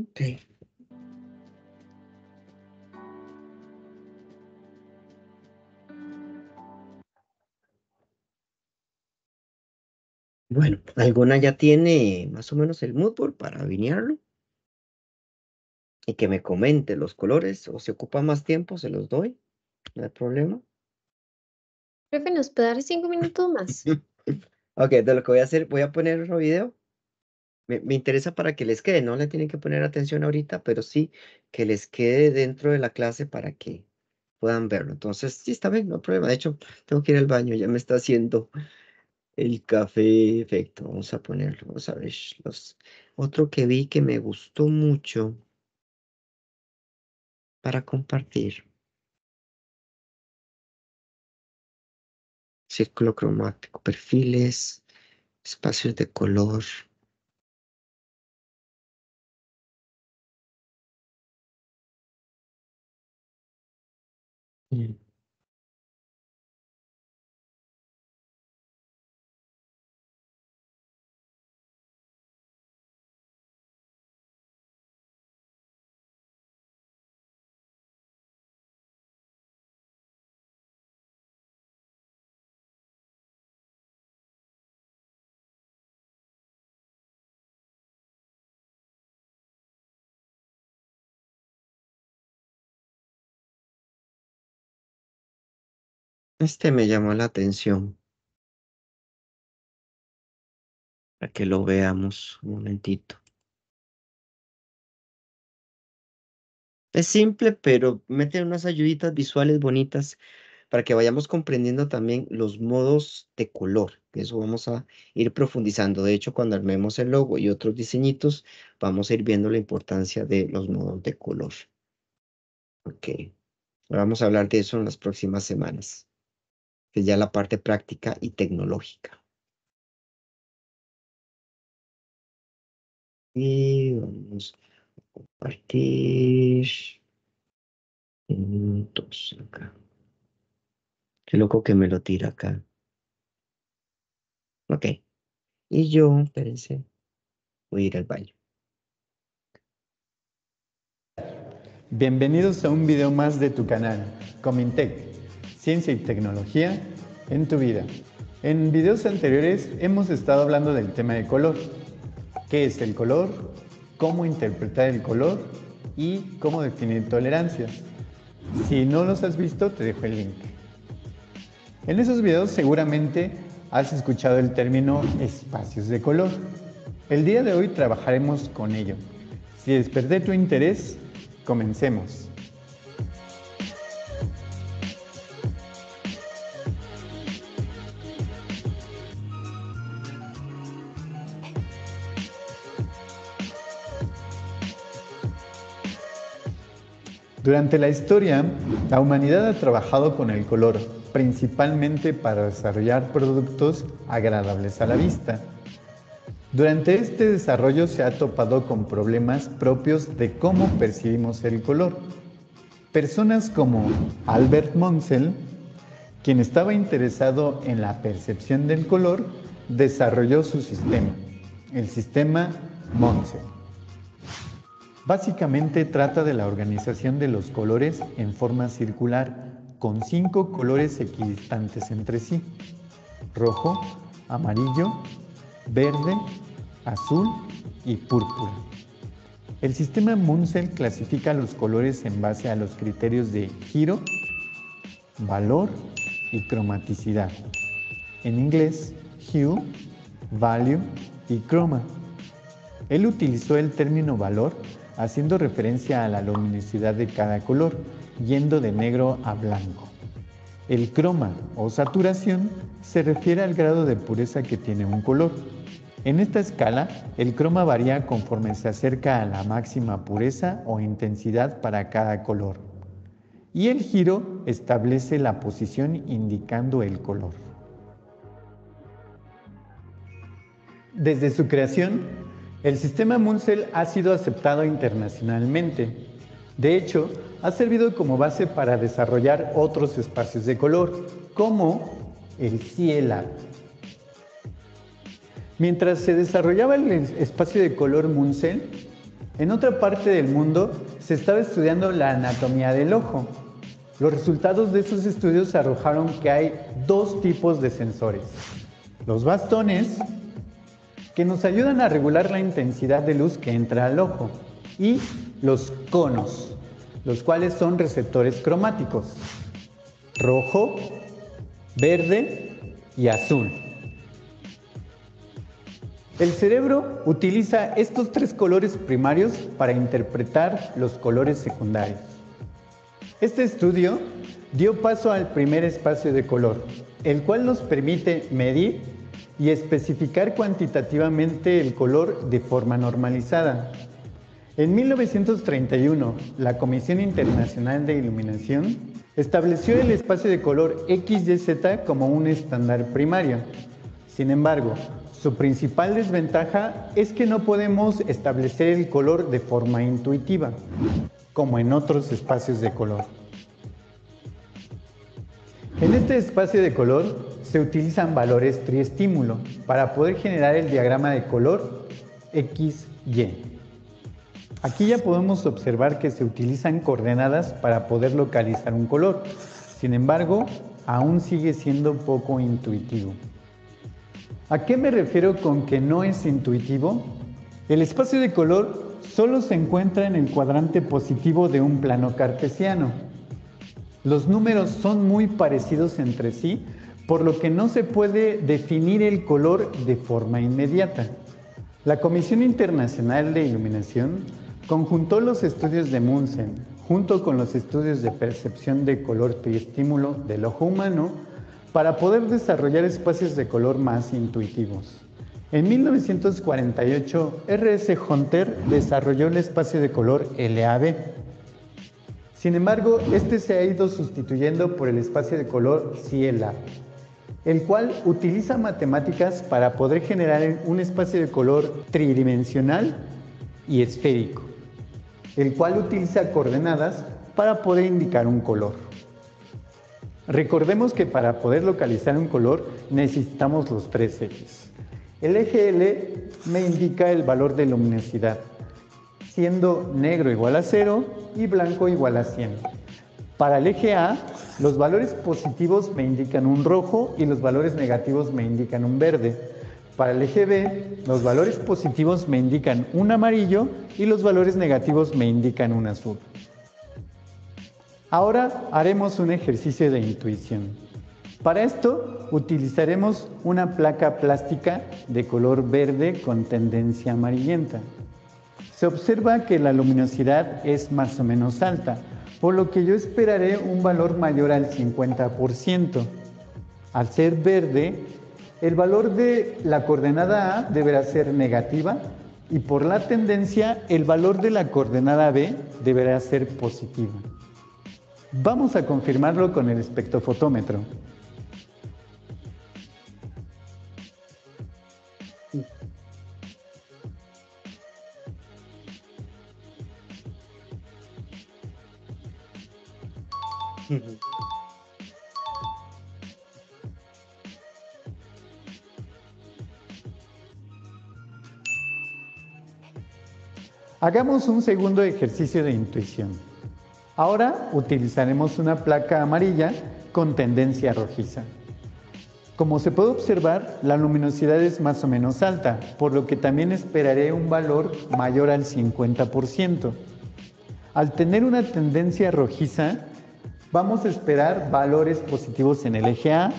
Ok. Bueno, alguna ya tiene más o menos el mood para avinearlo? Y que me comente los colores o si ocupa más tiempo, se los doy. No hay problema. Profe, ¿nos puede dar cinco minutos más? ok, de lo que voy a hacer, voy a poner otro video me, interesa para que les quede, no le tienen que poner atención ahorita, pero sí que les quede dentro de la clase para que puedan verlo. Entonces, sí, está bien, no problema. De hecho, tengo que ir al baño, ya me está haciendo el café efecto. Vamos a ponerlo, vamos a ver. Los... Otro que vi que me gustó mucho para compartir. Círculo cromático, perfiles, espacios de color. Mm. Este me llamó la atención. Para que lo veamos un momentito. Es simple, pero mete unas ayuditas visuales bonitas para que vayamos comprendiendo también los modos de color. Eso vamos a ir profundizando. De hecho, cuando armemos el logo y otros diseñitos, vamos a ir viendo la importancia de los modos de color. Ok. Vamos a hablar de eso en las próximas semanas ya la parte práctica y tecnológica. Y vamos a compartir. minutos acá. Qué loco que me lo tira acá. Ok. Y yo, espérense, voy a ir al baño. Bienvenidos a un video más de tu canal, Comintech ciencia y tecnología en tu vida. En videos anteriores hemos estado hablando del tema de color. ¿Qué es el color? ¿Cómo interpretar el color? ¿Y cómo definir tolerancias? Si no los has visto, te dejo el link. En esos videos seguramente has escuchado el término espacios de color. El día de hoy trabajaremos con ello. Si desperté tu interés, comencemos. Durante la historia, la humanidad ha trabajado con el color, principalmente para desarrollar productos agradables a la vista. Durante este desarrollo se ha topado con problemas propios de cómo percibimos el color. Personas como Albert Monsell, quien estaba interesado en la percepción del color, desarrolló su sistema, el sistema Monsell Básicamente trata de la organización de los colores en forma circular, con cinco colores equidistantes entre sí, rojo, amarillo, verde, azul y púrpura. El sistema Munsell clasifica los colores en base a los criterios de giro, valor y cromaticidad. En inglés, hue, value y chroma. Él utilizó el término valor haciendo referencia a la luminosidad de cada color, yendo de negro a blanco. El croma o saturación se refiere al grado de pureza que tiene un color. En esta escala, el croma varía conforme se acerca a la máxima pureza o intensidad para cada color. Y el giro establece la posición indicando el color. Desde su creación, el sistema Munsell ha sido aceptado internacionalmente. De hecho, ha servido como base para desarrollar otros espacios de color, como el cielo. Mientras se desarrollaba el espacio de color Munsell, en otra parte del mundo se estaba estudiando la anatomía del ojo. Los resultados de esos estudios arrojaron que hay dos tipos de sensores. Los bastones, que nos ayudan a regular la intensidad de luz que entra al ojo, y los conos, los cuales son receptores cromáticos, rojo, verde y azul. El cerebro utiliza estos tres colores primarios para interpretar los colores secundarios. Este estudio dio paso al primer espacio de color, el cual nos permite medir y especificar cuantitativamente el color de forma normalizada. En 1931, la Comisión Internacional de Iluminación estableció el espacio de color XYZ como un estándar primario. Sin embargo, su principal desventaja es que no podemos establecer el color de forma intuitiva, como en otros espacios de color. En este espacio de color se utilizan valores triestímulo para poder generar el diagrama de color XY. Aquí ya podemos observar que se utilizan coordenadas para poder localizar un color. Sin embargo, aún sigue siendo poco intuitivo. ¿A qué me refiero con que no es intuitivo? El espacio de color solo se encuentra en el cuadrante positivo de un plano cartesiano. Los números son muy parecidos entre sí, por lo que no se puede definir el color de forma inmediata. La Comisión Internacional de Iluminación conjuntó los estudios de Munsen junto con los estudios de percepción de color y estímulo del ojo humano para poder desarrollar espacios de color más intuitivos. En 1948, R.S. Hunter desarrolló el espacio de color LAB. Sin embargo, este se ha ido sustituyendo por el espacio de color CLA, el cual utiliza matemáticas para poder generar un espacio de color tridimensional y esférico, el cual utiliza coordenadas para poder indicar un color. Recordemos que para poder localizar un color necesitamos los tres ejes. El eje L me indica el valor de luminosidad, siendo negro igual a 0 y blanco igual a 100. Para el eje A, los valores positivos me indican un rojo y los valores negativos me indican un verde. Para el eje B, los valores positivos me indican un amarillo y los valores negativos me indican un azul. Ahora haremos un ejercicio de intuición. Para esto utilizaremos una placa plástica de color verde con tendencia amarillenta. Se observa que la luminosidad es más o menos alta, por lo que yo esperaré un valor mayor al 50%. Al ser verde, el valor de la coordenada A deberá ser negativa y por la tendencia el valor de la coordenada B deberá ser positiva. Vamos a confirmarlo con el espectrofotómetro. Hagamos un segundo ejercicio de intuición. Ahora utilizaremos una placa amarilla con tendencia rojiza. Como se puede observar, la luminosidad es más o menos alta, por lo que también esperaré un valor mayor al 50%. Al tener una tendencia rojiza, vamos a esperar valores positivos en el eje A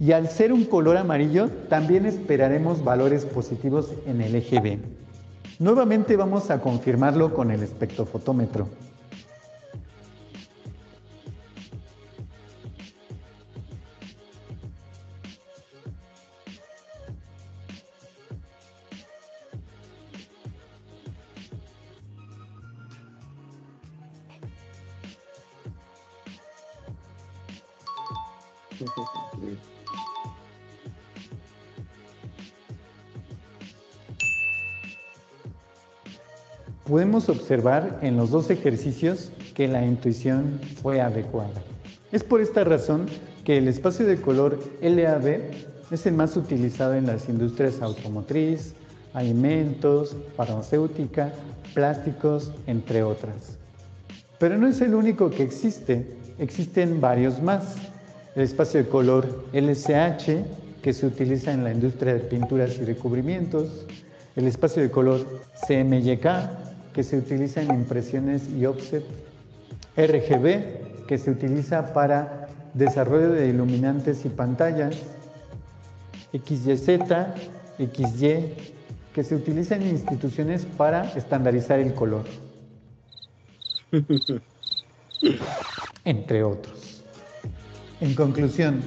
y al ser un color amarillo, también esperaremos valores positivos en el eje B. Nuevamente vamos a confirmarlo con el espectrofotómetro. observar en los dos ejercicios que la intuición fue adecuada. Es por esta razón que el espacio de color LAB es el más utilizado en las industrias automotriz, alimentos, farmacéutica, plásticos, entre otras. Pero no es el único que existe, existen varios más. El espacio de color LCH, que se utiliza en la industria de pinturas y recubrimientos, el espacio de color CMYK, que se utiliza en impresiones y offset, RGB, que se utiliza para desarrollo de iluminantes y pantallas, XYZ, XY, que se utiliza en instituciones para estandarizar el color, entre otros. En conclusión,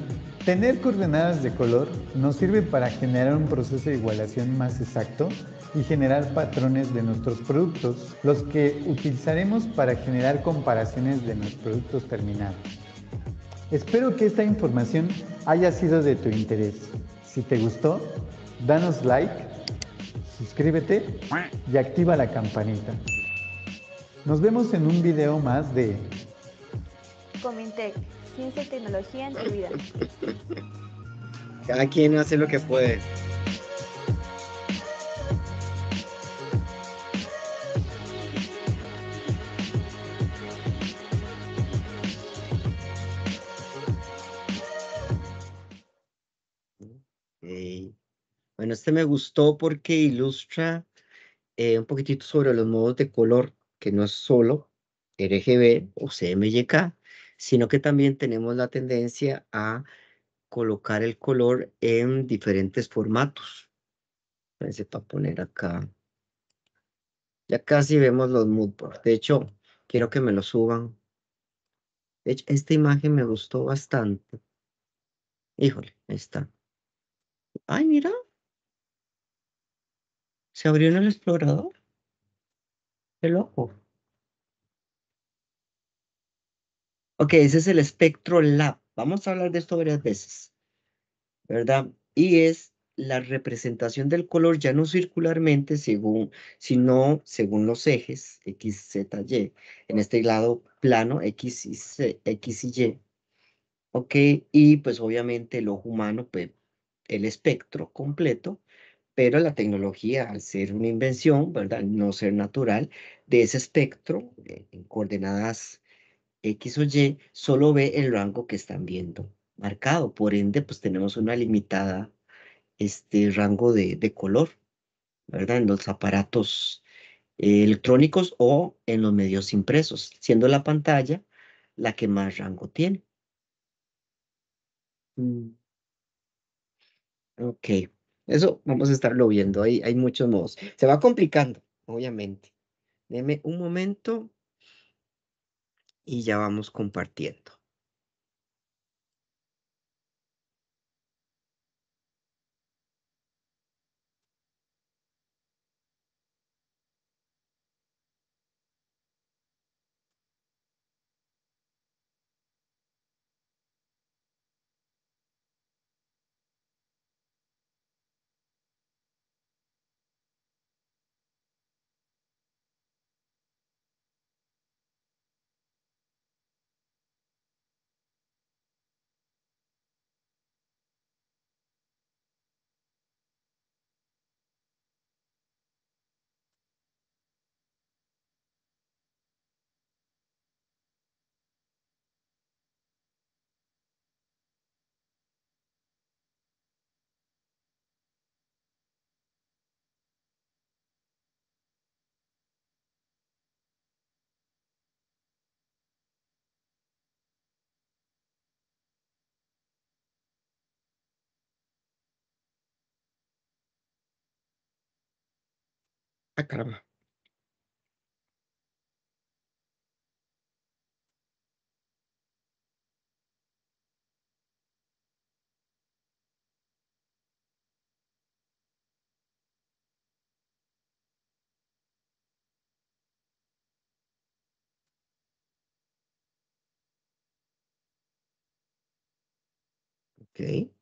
tener coordenadas de color nos sirve para generar un proceso de igualación más exacto y generar patrones de nuestros productos, los que utilizaremos para generar comparaciones de nuestros productos terminados. Espero que esta información haya sido de tu interés. Si te gustó, danos like, suscríbete y activa la campanita. Nos vemos en un video más de Comintec, ciencia y tecnología en tu vida. Cada quien hace lo que puede. Eh, bueno, este me gustó porque ilustra eh, un poquitito sobre los modos de color, que no es solo RGB o CMYK, sino que también tenemos la tendencia a colocar el color en diferentes formatos. Pensé para poner acá. Ya casi vemos los boards, De hecho, quiero que me lo suban. esta imagen me gustó bastante. Híjole, ahí está. Ay, mira. Se abrió en el explorador. Qué loco. Ok, ese es el espectro lab. Vamos a hablar de esto varias veces. ¿Verdad? Y es la representación del color ya no circularmente, según, sino según los ejes X, Z, Y. En este lado plano X y, X y Y. Ok, y pues obviamente el ojo humano pues, el espectro completo, pero la tecnología, al ser una invención, ¿verdad? No ser natural, de ese espectro, eh, en coordenadas X o Y, solo ve el rango que están viendo marcado. Por ende, pues tenemos una limitada este rango de, color, ¿verdad? En los aparatos eh, electrónicos o en los medios impresos, siendo la pantalla la que más rango tiene. Mm. Ok, eso vamos a estarlo viendo, hay, hay muchos modos. Se va complicando, obviamente. Deme un momento y ya vamos compartiendo. Ah, caramba. Ok.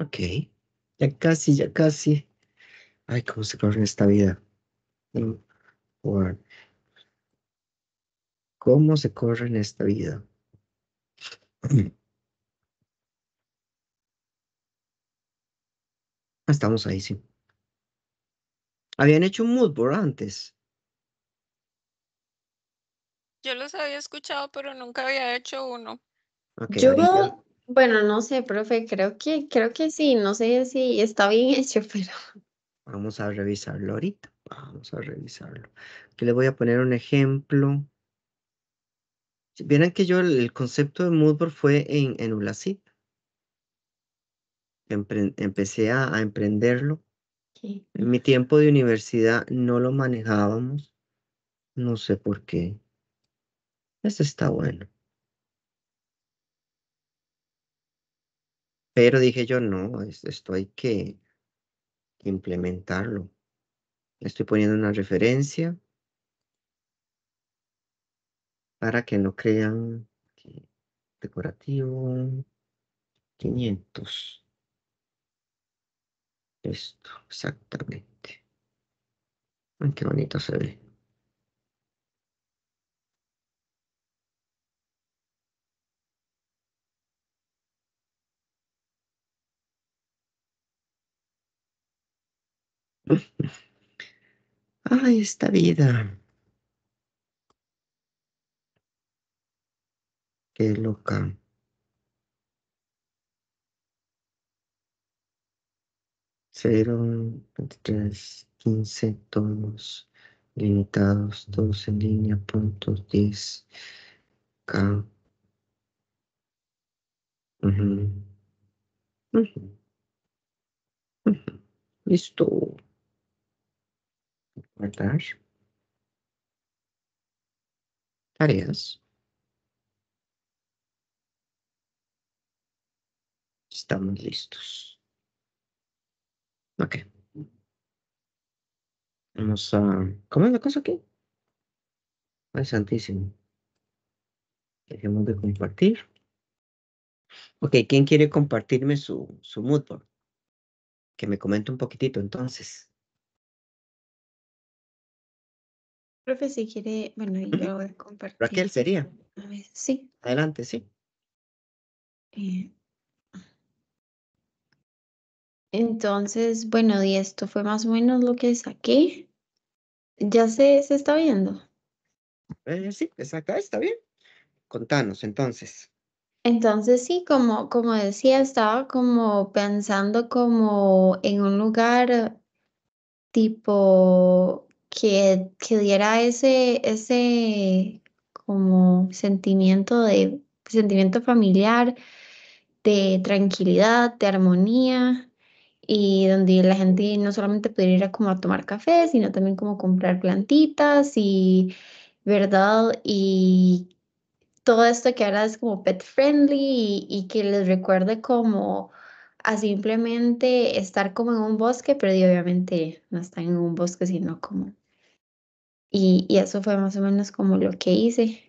Ok, ya casi, ya casi. Ay, cómo se corre en esta vida cómo se corre en esta vida. Estamos ahí, sí. Habían hecho un moodboard antes. Yo los había escuchado, pero nunca había hecho uno. Yo, bueno, no sé, profe, creo que, creo que sí, no sé si está bien hecho, pero. Vamos a revisarlo ahorita. Vamos a revisarlo. Aquí le voy a poner un ejemplo Vieran que yo el, concepto de moodboard fue en, en empecé a, emprenderlo. En mi tiempo de universidad no lo manejábamos. No sé por qué. Eso está bueno. Pero dije yo, no, esto hay que implementarlo. Estoy poniendo una referencia para que no crean que decorativo 500. Esto, exactamente. Qué bonito se ve. Ay, esta vida. que es local. Cero, 15 tonos limitados, 12 líneas, puntos, 10 K. Uh Listo. Guardar. Tareas. estamos listos. Ok. Vamos a... ¿Cómo es la cosa aquí? Ay, santísimo. Dejemos de compartir. Ok, ¿quién quiere compartirme su, su moodboard? Que me comente un poquitito entonces. Profe, si quiere, bueno, yo voy a compartir. Raquel, sería. A ver, sí. Adelante, sí. Eh, entonces, bueno, y esto fue más o menos lo que saqué. ¿Ya se, está viendo? Eh, sí, acá, está bien. Contanos, entonces. Entonces, sí, como, como decía, estaba como pensando como en un lugar tipo que, que diera ese, ese como sentimiento de sentimiento familiar, de tranquilidad, de armonía, y donde la gente no solamente pudiera ir a como tomar café, sino también como comprar plantitas y, ¿verdad? Y todo esto que ahora es como pet friendly y, que les recuerde como a simplemente estar como en un bosque, pero obviamente no están en un bosque, sino como... Y, y eso fue más o menos como lo que hice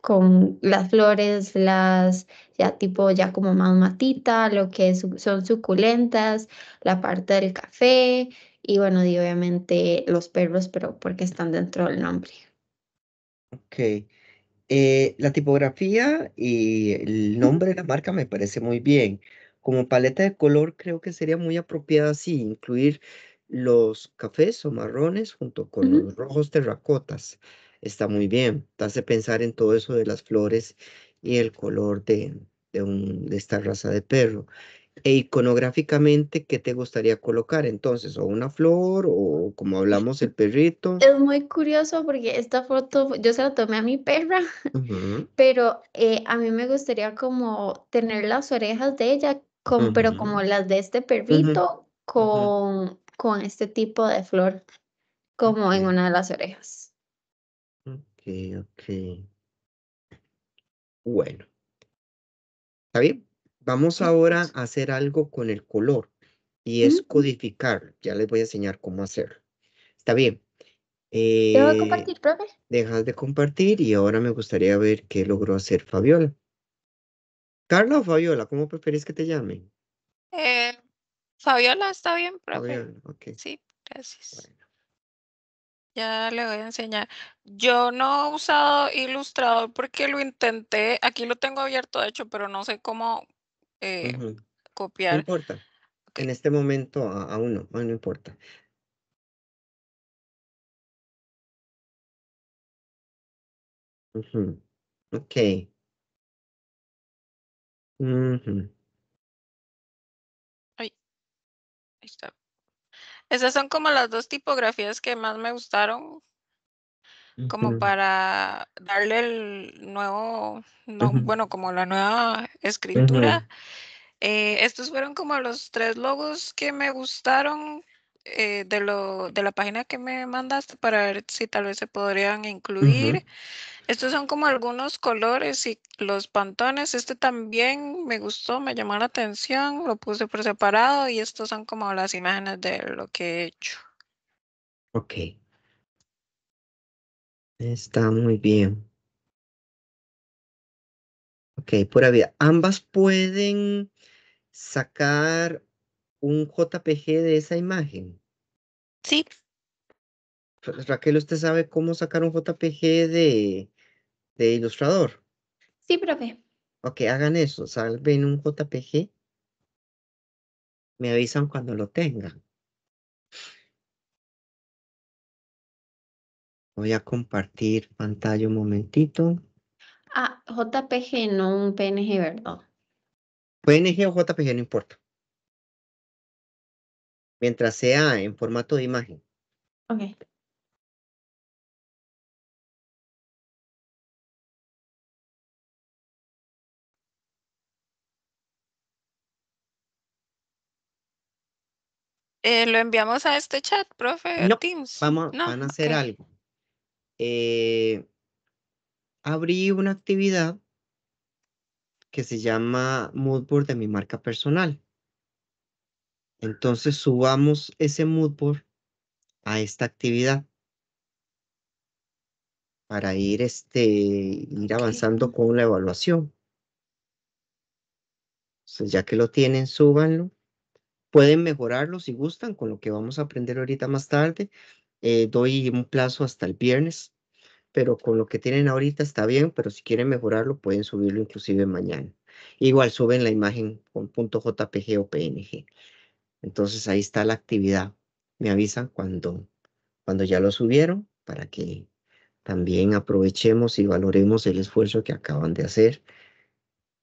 con las flores, las ya tipo ya como más matita, lo que son suculentas, la parte del café y bueno, y obviamente los perros, pero porque están dentro del nombre. Ok. Eh, la tipografía y el nombre de la marca me parece muy bien. Como paleta de color creo que sería muy apropiada así, incluir los cafés o marrones junto con los rojos terracotas está muy bien. Te hace pensar en todo eso de las flores y el color de, de, un, de esta raza de perro. E iconográficamente, ¿qué te gustaría colocar entonces? ¿O una flor o como hablamos el perrito? Es muy curioso porque esta foto yo se la tomé a mi perra, pero eh, a mí me gustaría como tener las orejas de ella, con, pero como las de este perrito, con, con este tipo de flor, como en una de las orejas ok. Bueno. ¿Está bien? Vamos ahora a hacer algo con el color y es codificar Ya les voy a enseñar cómo hacerlo. ¿Está bien? de eh, compartir, profe? Dejas de compartir y ahora me gustaría ver qué logró hacer Fabiola. Carla o Fabiola, ¿cómo preferís que te llamen? Eh, Fabiola, está bien, profe. Sí, gracias. Bueno. Ya le voy a enseñar. Yo no he usado Illustrator porque lo intenté. Aquí lo tengo abierto, de hecho, pero no sé cómo eh, copiar. No importa. En este momento aún no, no importa. Ok. Ay, ahí está. Esas son como las dos tipografías que más me gustaron, como para darle el nuevo, no, bueno, como la nueva escritura. Eh, estos fueron como los tres logos que me gustaron. Eh, de, lo, de la página que me mandaste para ver si tal vez se podrían incluir. Estos son como algunos colores y los pantones. Este también me gustó, me llamó la atención, lo puse por separado y estos son como las imágenes de lo que he hecho. Ok. Está muy bien. Ok, por vida. Ambas pueden sacar un JPG de esa imagen? Sí. Raquel, ¿usted sabe cómo sacar un JPG de, de ilustrador? Sí, profe. Ok, hagan eso, salven un JPG. Me avisan cuando lo tengan. Voy a compartir pantalla un momentito. Ah, JPG, no un PNG, ¿verdad? PNG o JPG, no importa mientras sea en formato de imagen. Ok. Eh, lo enviamos a este chat, profe. Teams. Vamos, van a hacer algo. Eh, abrí una actividad que se llama Moodboard de mi marca personal. Entonces subamos ese moodboard a esta actividad para ir, este, ir avanzando con la evaluación. ya que lo tienen, súbanlo. Pueden mejorarlo si gustan con lo que vamos a aprender ahorita más tarde. Eh, doy un plazo hasta el viernes, pero con lo que tienen ahorita está bien, pero si quieren mejorarlo pueden subirlo inclusive mañana. Igual suben la imagen con .jpg o PNG. Entonces ahí está la actividad. Me avisan cuando, cuando ya lo subieron para que también aprovechemos y valoremos el esfuerzo que acaban de hacer.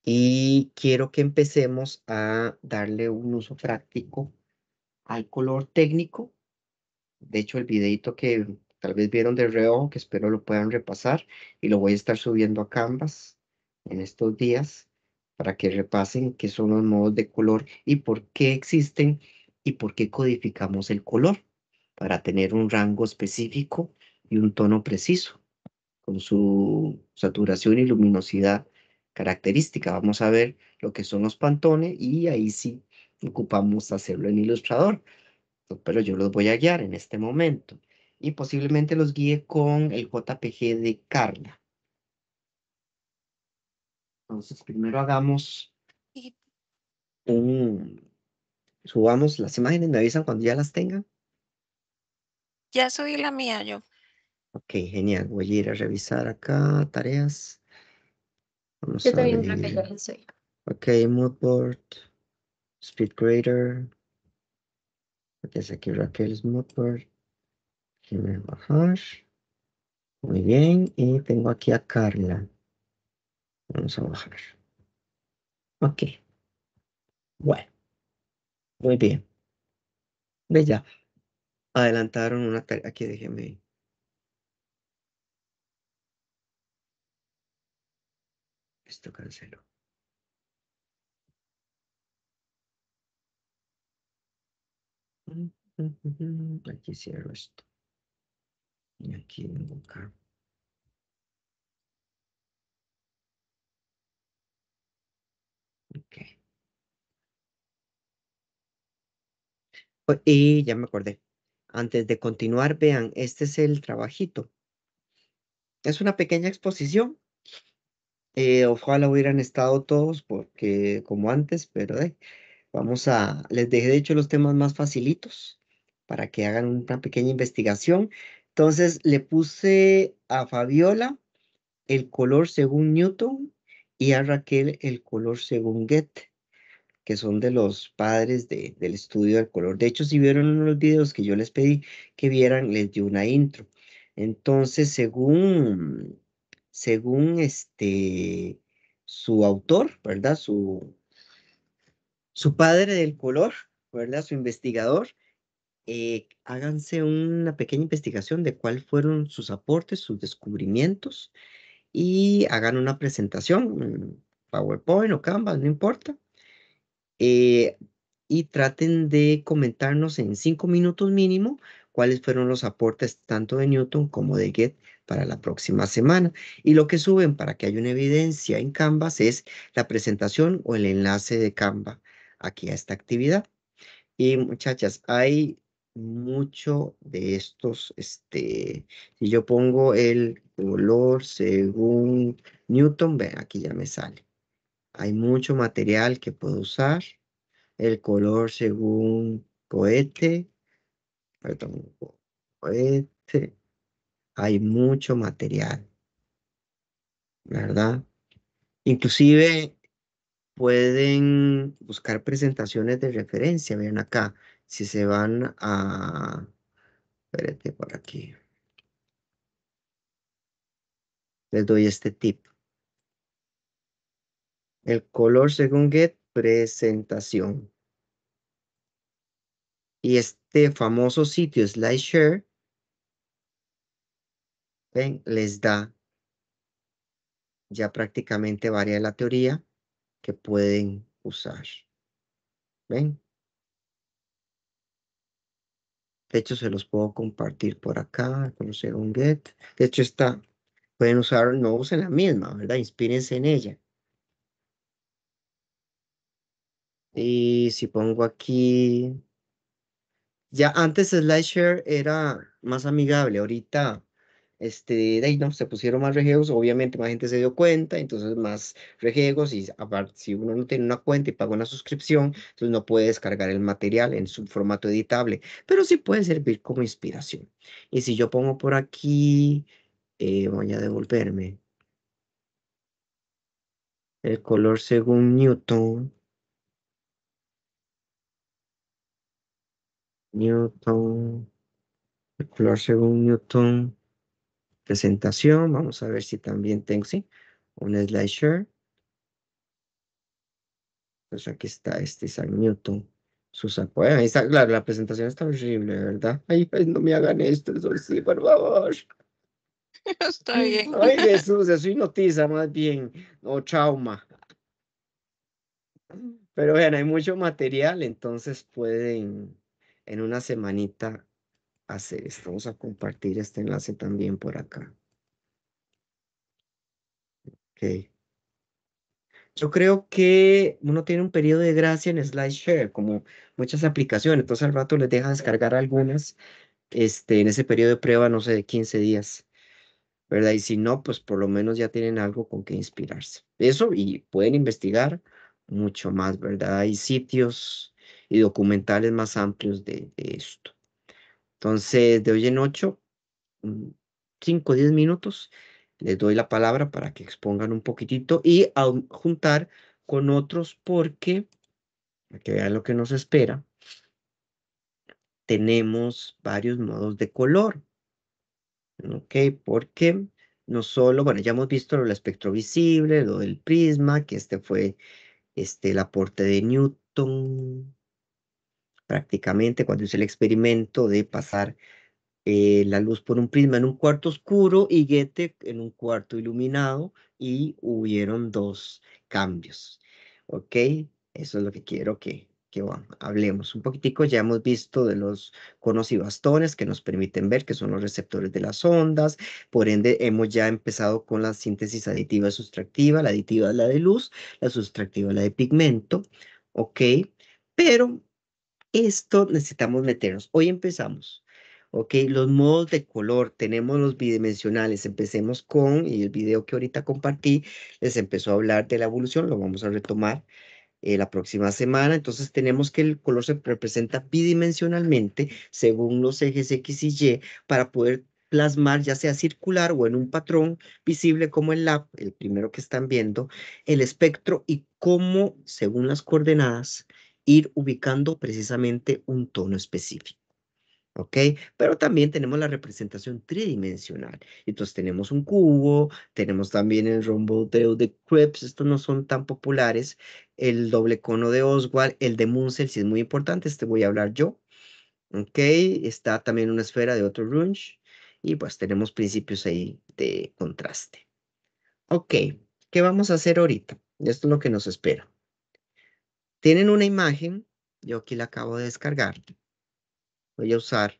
Y quiero que empecemos a darle un uso práctico al color técnico. De hecho, el videito que tal vez vieron de reojo, que espero lo puedan repasar, y lo voy a estar subiendo a Canvas en estos días para que repasen qué son los modos de color y por qué existen y por qué codificamos el color para tener un rango específico y un tono preciso con su saturación y luminosidad característica. Vamos a ver lo que son los pantones y ahí sí ocupamos hacerlo en Illustrator, pero yo los voy a guiar en este momento y posiblemente los guíe con el JPG de Carla. Entonces, primero hagamos Subamos las imágenes, me avisan cuando ya las tengan. Ya subí la mía yo. Ok, genial. Voy a ir a revisar acá tareas. Vamos yo también creo que ya Ok, Moodboard, Speedgrader. aquí Raquel es Moodboard. a bajar. Muy bien, y tengo aquí a Carla. Vamos a bajar. Ok. Bueno. Muy bien. Ve ya. Adelantaron una tarea. Aquí déjeme. Esto canceló. Mm, mm, mm, aquí cierro esto. Y aquí cargo Y ya me acordé. Antes de continuar, vean, este es el trabajito. Es una pequeña exposición. Eh, ojalá hubieran estado todos, porque como antes, pero vamos a, les dejé de hecho los temas más facilitos para que hagan una pequeña investigación. Entonces le puse a Fabiola el color según Newton y a Raquel el color según Goethe que son de los padres del estudio del color. De hecho, si vieron los videos que yo les pedí que vieran, les di una intro. Entonces, según, según este, su autor, ¿verdad? Su, su padre del color, ¿verdad? Su investigador, eh, háganse una pequeña investigación de cuáles fueron sus aportes, sus descubrimientos y hagan una presentación, PowerPoint o Canvas, no importa, eh, y traten de comentarnos en cinco minutos mínimo cuáles fueron los aportes tanto de Newton como de Get para la próxima semana. Y lo que suben para que haya una evidencia en Canvas es la presentación o el enlace de Canva aquí a esta actividad. Y muchachas, hay mucho de estos, este, si yo pongo el color según Newton, ven, aquí ya me sale. Hay mucho material que puedo usar. El color según cohete. Hay mucho material. ¿Verdad? Inclusive pueden buscar presentaciones de referencia. Vean acá, si se van a... Espérate por aquí. Les doy este tip. El color según Get, presentación. Y este famoso sitio SlideShare, ¿ven? Les da ya prácticamente de la teoría que pueden usar. ¿Ven? De hecho, se los puedo compartir por acá, conocer un get. De hecho, está, pueden usar, no usen la misma, ¿verdad? Inspírense en ella. Y si pongo aquí, ya antes SlideShare era más amigable, ahorita este, de no, se pusieron más rejegos, obviamente más gente se dio cuenta, entonces más rejegos y aparte si uno no tiene una cuenta y paga una suscripción, entonces no puede descargar el material en su formato editable, pero sí puede servir como inspiración. Y si yo pongo por aquí, eh, voy a devolverme el color según Newton, Newton, según Newton, presentación, vamos a ver si también tengo, sí, un slideshare. Pues aquí está este San Newton, sus apoyos. Ah, ahí está, claro, la presentación está horrible, ¿verdad? Ay, no me hagan esto, eso sí, por favor. Está bien. Ay, Jesús, eso noticia, más bien, o trauma. Pero vean, hay mucho material, entonces pueden en una semanita hacer esto. Vamos a compartir este enlace también por acá. Ok. Yo creo que uno tiene un periodo de gracia en SlideShare, como muchas aplicaciones. Entonces al rato les deja descargar algunas este, en ese periodo de prueba, no sé, de 15 días. ¿Verdad? Y si no, pues por lo menos ya tienen algo con que inspirarse. Eso y pueden investigar mucho más, ¿verdad? Hay sitios y documentales más amplios de, esto. Entonces, de hoy en ocho, mm, cinco o diez minutos, les doy la palabra para que expongan un poquitito y juntar con otros porque, para que vean lo que nos espera, tenemos varios modos de color. Ok, porque no solo, bueno, ya hemos visto lo del espectro visible, lo del prisma, que este fue este, el aporte de Newton, prácticamente cuando hice el experimento de pasar eh, la luz por un prisma en un cuarto oscuro y Goethe en un cuarto iluminado y hubieron dos cambios. ¿Ok? Eso es lo que quiero que, que hablemos un poquitico. Ya hemos visto de los conos y bastones que nos permiten ver que son los receptores de las ondas. Por ende, hemos ya empezado con la síntesis aditiva y sustractiva. La aditiva es la de luz, la sustractiva es la de pigmento. ¿Ok? Pero esto necesitamos meternos. Hoy empezamos. Ok, los modos de color, tenemos los bidimensionales, empecemos con, y el video que ahorita compartí les empezó a hablar de la evolución, lo vamos a retomar eh, la próxima semana, entonces tenemos que el color se representa bidimensionalmente según los ejes X y Y para poder plasmar ya sea circular o en un patrón visible como el lab, el primero que están viendo, el espectro y cómo según las coordenadas ir ubicando precisamente un tono específico. ¿ok? Pero también tenemos la representación tridimensional. Entonces tenemos un cubo, tenemos también el rombo de Creps. estos no son tan populares, el doble cono de Oswald, el de Munsell, si es muy importante, este voy a hablar yo, ¿ok? Está también una esfera de otro Runge, y pues tenemos principios ahí de contraste. Ok, ¿qué vamos a hacer ahorita? Esto es lo que nos espera. Tienen una imagen, yo aquí la acabo de descargar. Voy a usar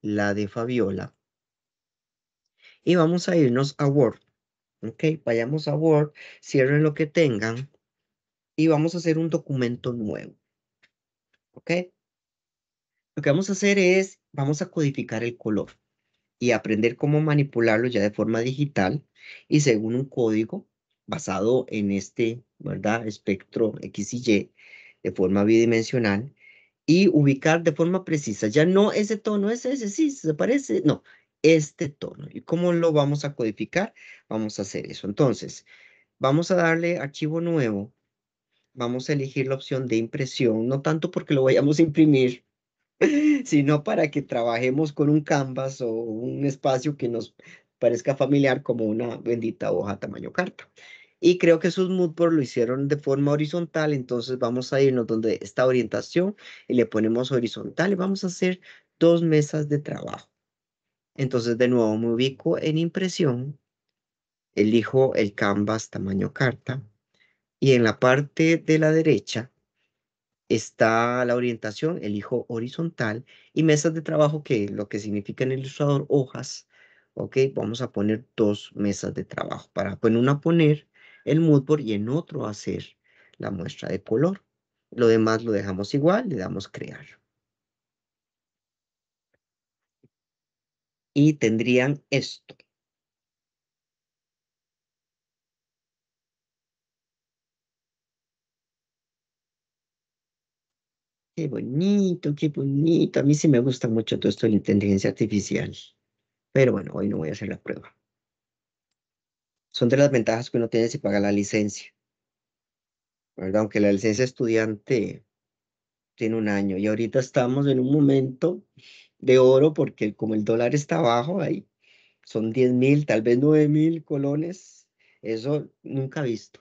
la de Fabiola. Y vamos a irnos a Word. Ok, vayamos a Word, cierren lo que tengan y vamos a hacer un documento nuevo. Ok. Lo que vamos a hacer es, vamos a codificar el color y aprender cómo manipularlo ya de forma digital y según un código basado en este, ¿verdad? Espectro Y de forma bidimensional y ubicar de forma precisa. Ya no ese tono, es ese, sí, se parece, no, este tono. ¿Y cómo lo vamos a codificar? Vamos a hacer eso. Entonces, vamos a darle archivo nuevo. Vamos a elegir la opción de impresión, no tanto porque lo vayamos a imprimir, sino para que trabajemos con un canvas o un espacio que nos parezca familiar como una bendita hoja tamaño carta. Y creo que sus mood lo hicieron de forma horizontal, entonces vamos a irnos donde está orientación y le ponemos horizontal y vamos a hacer dos mesas de trabajo. Entonces de nuevo me ubico en impresión, elijo el canvas tamaño carta y en la parte de la derecha está la orientación, elijo horizontal y mesas de trabajo que lo que significa en el usuario hojas. Ok, vamos a poner dos mesas de trabajo para, poner una poner el moodboard y en otro hacer la muestra de color. Lo demás lo dejamos igual, le damos crear. Y tendrían esto. Qué bonito, qué bonito. A mí sí me gusta mucho todo esto de la inteligencia artificial. Pero bueno, hoy no voy a hacer la prueba son de las ventajas que uno tiene si paga la licencia. ¿verdad? Aunque la licencia estudiante tiene un año y ahorita estamos en un momento de oro porque como el dólar está bajo ahí, son 10 mil, tal vez 9 mil colones, eso nunca visto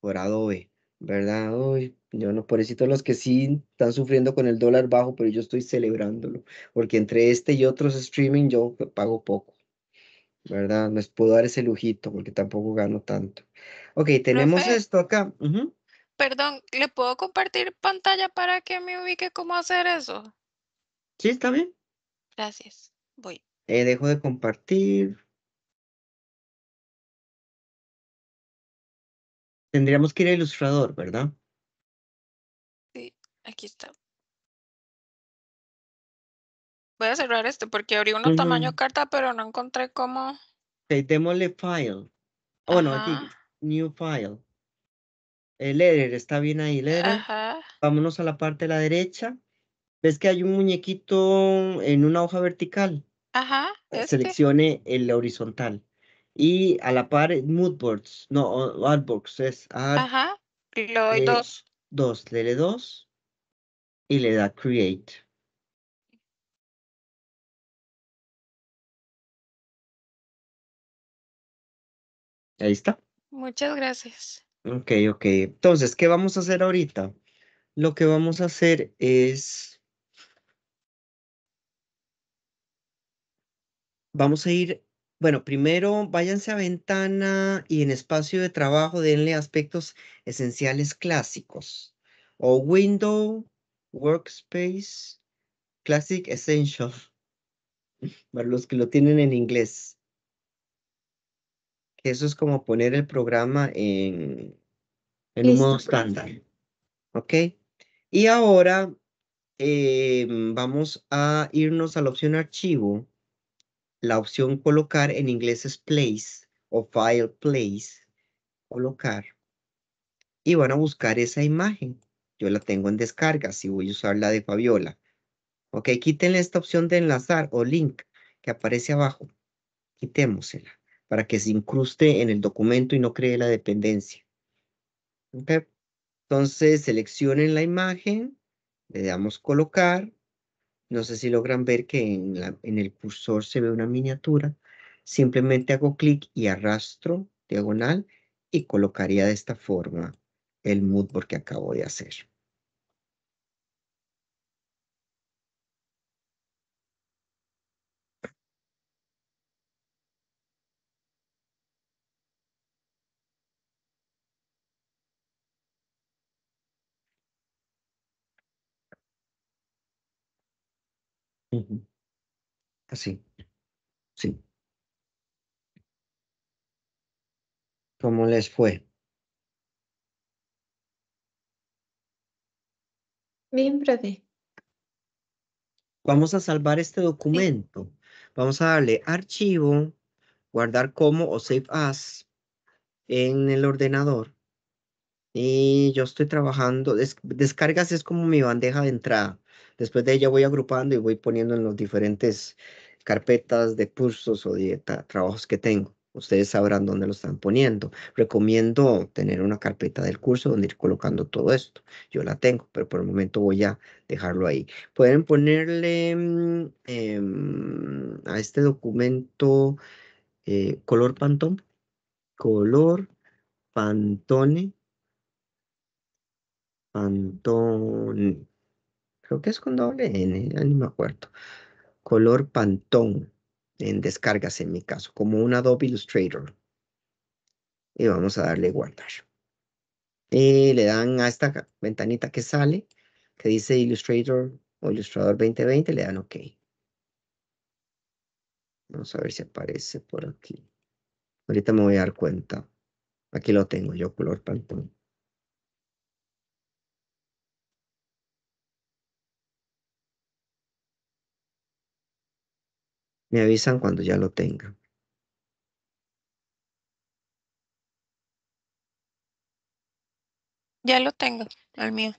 por Adobe, ¿verdad? Uy, yo no, pobrecito los que sí están sufriendo con el dólar bajo, pero yo estoy celebrándolo, porque entre este y otros streaming yo pago poco. ¿verdad? Les puedo dar ese lujito porque tampoco gano tanto. Ok, tenemos esto acá. Perdón, ¿le puedo compartir pantalla para que me ubique cómo hacer eso? Sí, está bien. Gracias, voy. Eh, dejo de compartir. Tendríamos que ir a Ilustrador, ¿verdad? Sí, aquí está. Voy a cerrar este porque abrí uno tamaño carta, pero no encontré cómo. Ok, démosle file. Oh, no, aquí, new file. El header, está bien ahí, letter. Ajá. Vámonos a la parte de la derecha. ¿Ves que hay un muñequito en una hoja vertical? Ajá. Seleccione el horizontal. Y a la par, moodboards. No, adbox es. Y Ajá. Le doy eh, dos. Dos, le dos. Y le da create. Ahí está. Muchas gracias. Ok, ok. Entonces, ¿qué vamos a hacer ahorita? Lo que vamos a hacer es... Vamos a ir, bueno, primero váyanse a ventana y en espacio de trabajo denle aspectos esenciales clásicos. O window, workspace, classic essential. Para los que lo tienen en inglés. Eso es como poner el programa en, un modo estándar. ¿Ok? Y ahora eh, vamos a irnos a la opción archivo. La opción colocar en inglés es place o file place. Colocar. Y van a buscar esa imagen. Yo la tengo en descarga si voy a usar la de Fabiola. Ok, quítenle esta opción de enlazar o link que aparece abajo. Quitémosela para que se incruste en el documento y no cree la dependencia. Entonces seleccionen la imagen, le damos colocar. No sé si logran ver que en, en el cursor se ve una miniatura. Simplemente hago clic y arrastro diagonal y colocaría de esta forma el moodboard que acabo de hacer. Así. Sí. ¿Cómo les fue? Bien, breve Vamos a salvar este documento. Vamos a darle archivo, guardar como o save as en el ordenador. Y yo estoy trabajando, descargas es como mi bandeja de entrada. Después de ella voy agrupando y voy poniendo en los diferentes carpetas de cursos o de trabajos que tengo. Ustedes sabrán dónde lo están poniendo. Recomiendo tener una carpeta del curso donde ir colocando todo esto. Yo la tengo, pero por el momento voy a dejarlo ahí. Pueden ponerle mm, em, a este documento eh, color pantón, color pantone, pantone creo que es con doble N, ya ni me acuerdo. Color Pantón en descargas en mi caso, como un Adobe Illustrator. Y vamos a darle guardar. Y le dan a esta ventanita que sale, que dice Illustrator o Illustrator 2020, le dan OK. Vamos a ver si aparece por aquí. Ahorita me voy a dar cuenta. Aquí lo tengo yo, color pantón. Me avisan cuando ya lo tenga. Ya lo tengo, el mío.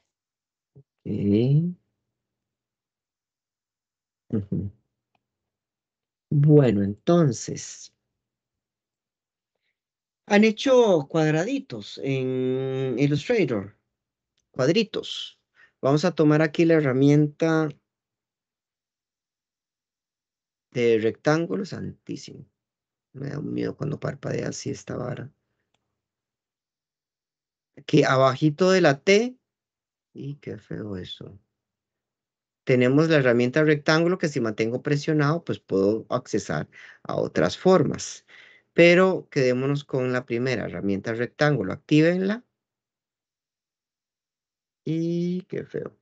Bueno, entonces. Han hecho cuadraditos en Illustrator. Cuadritos. Vamos a tomar aquí la herramienta de rectángulo santísimo. Me da un miedo cuando parpadea así esta vara. Aquí abajito de la T. Y qué feo eso. Tenemos la herramienta rectángulo que si mantengo presionado, pues puedo accesar a otras formas. Pero quedémonos con la primera herramienta rectángulo. Actívenla. Y qué feo.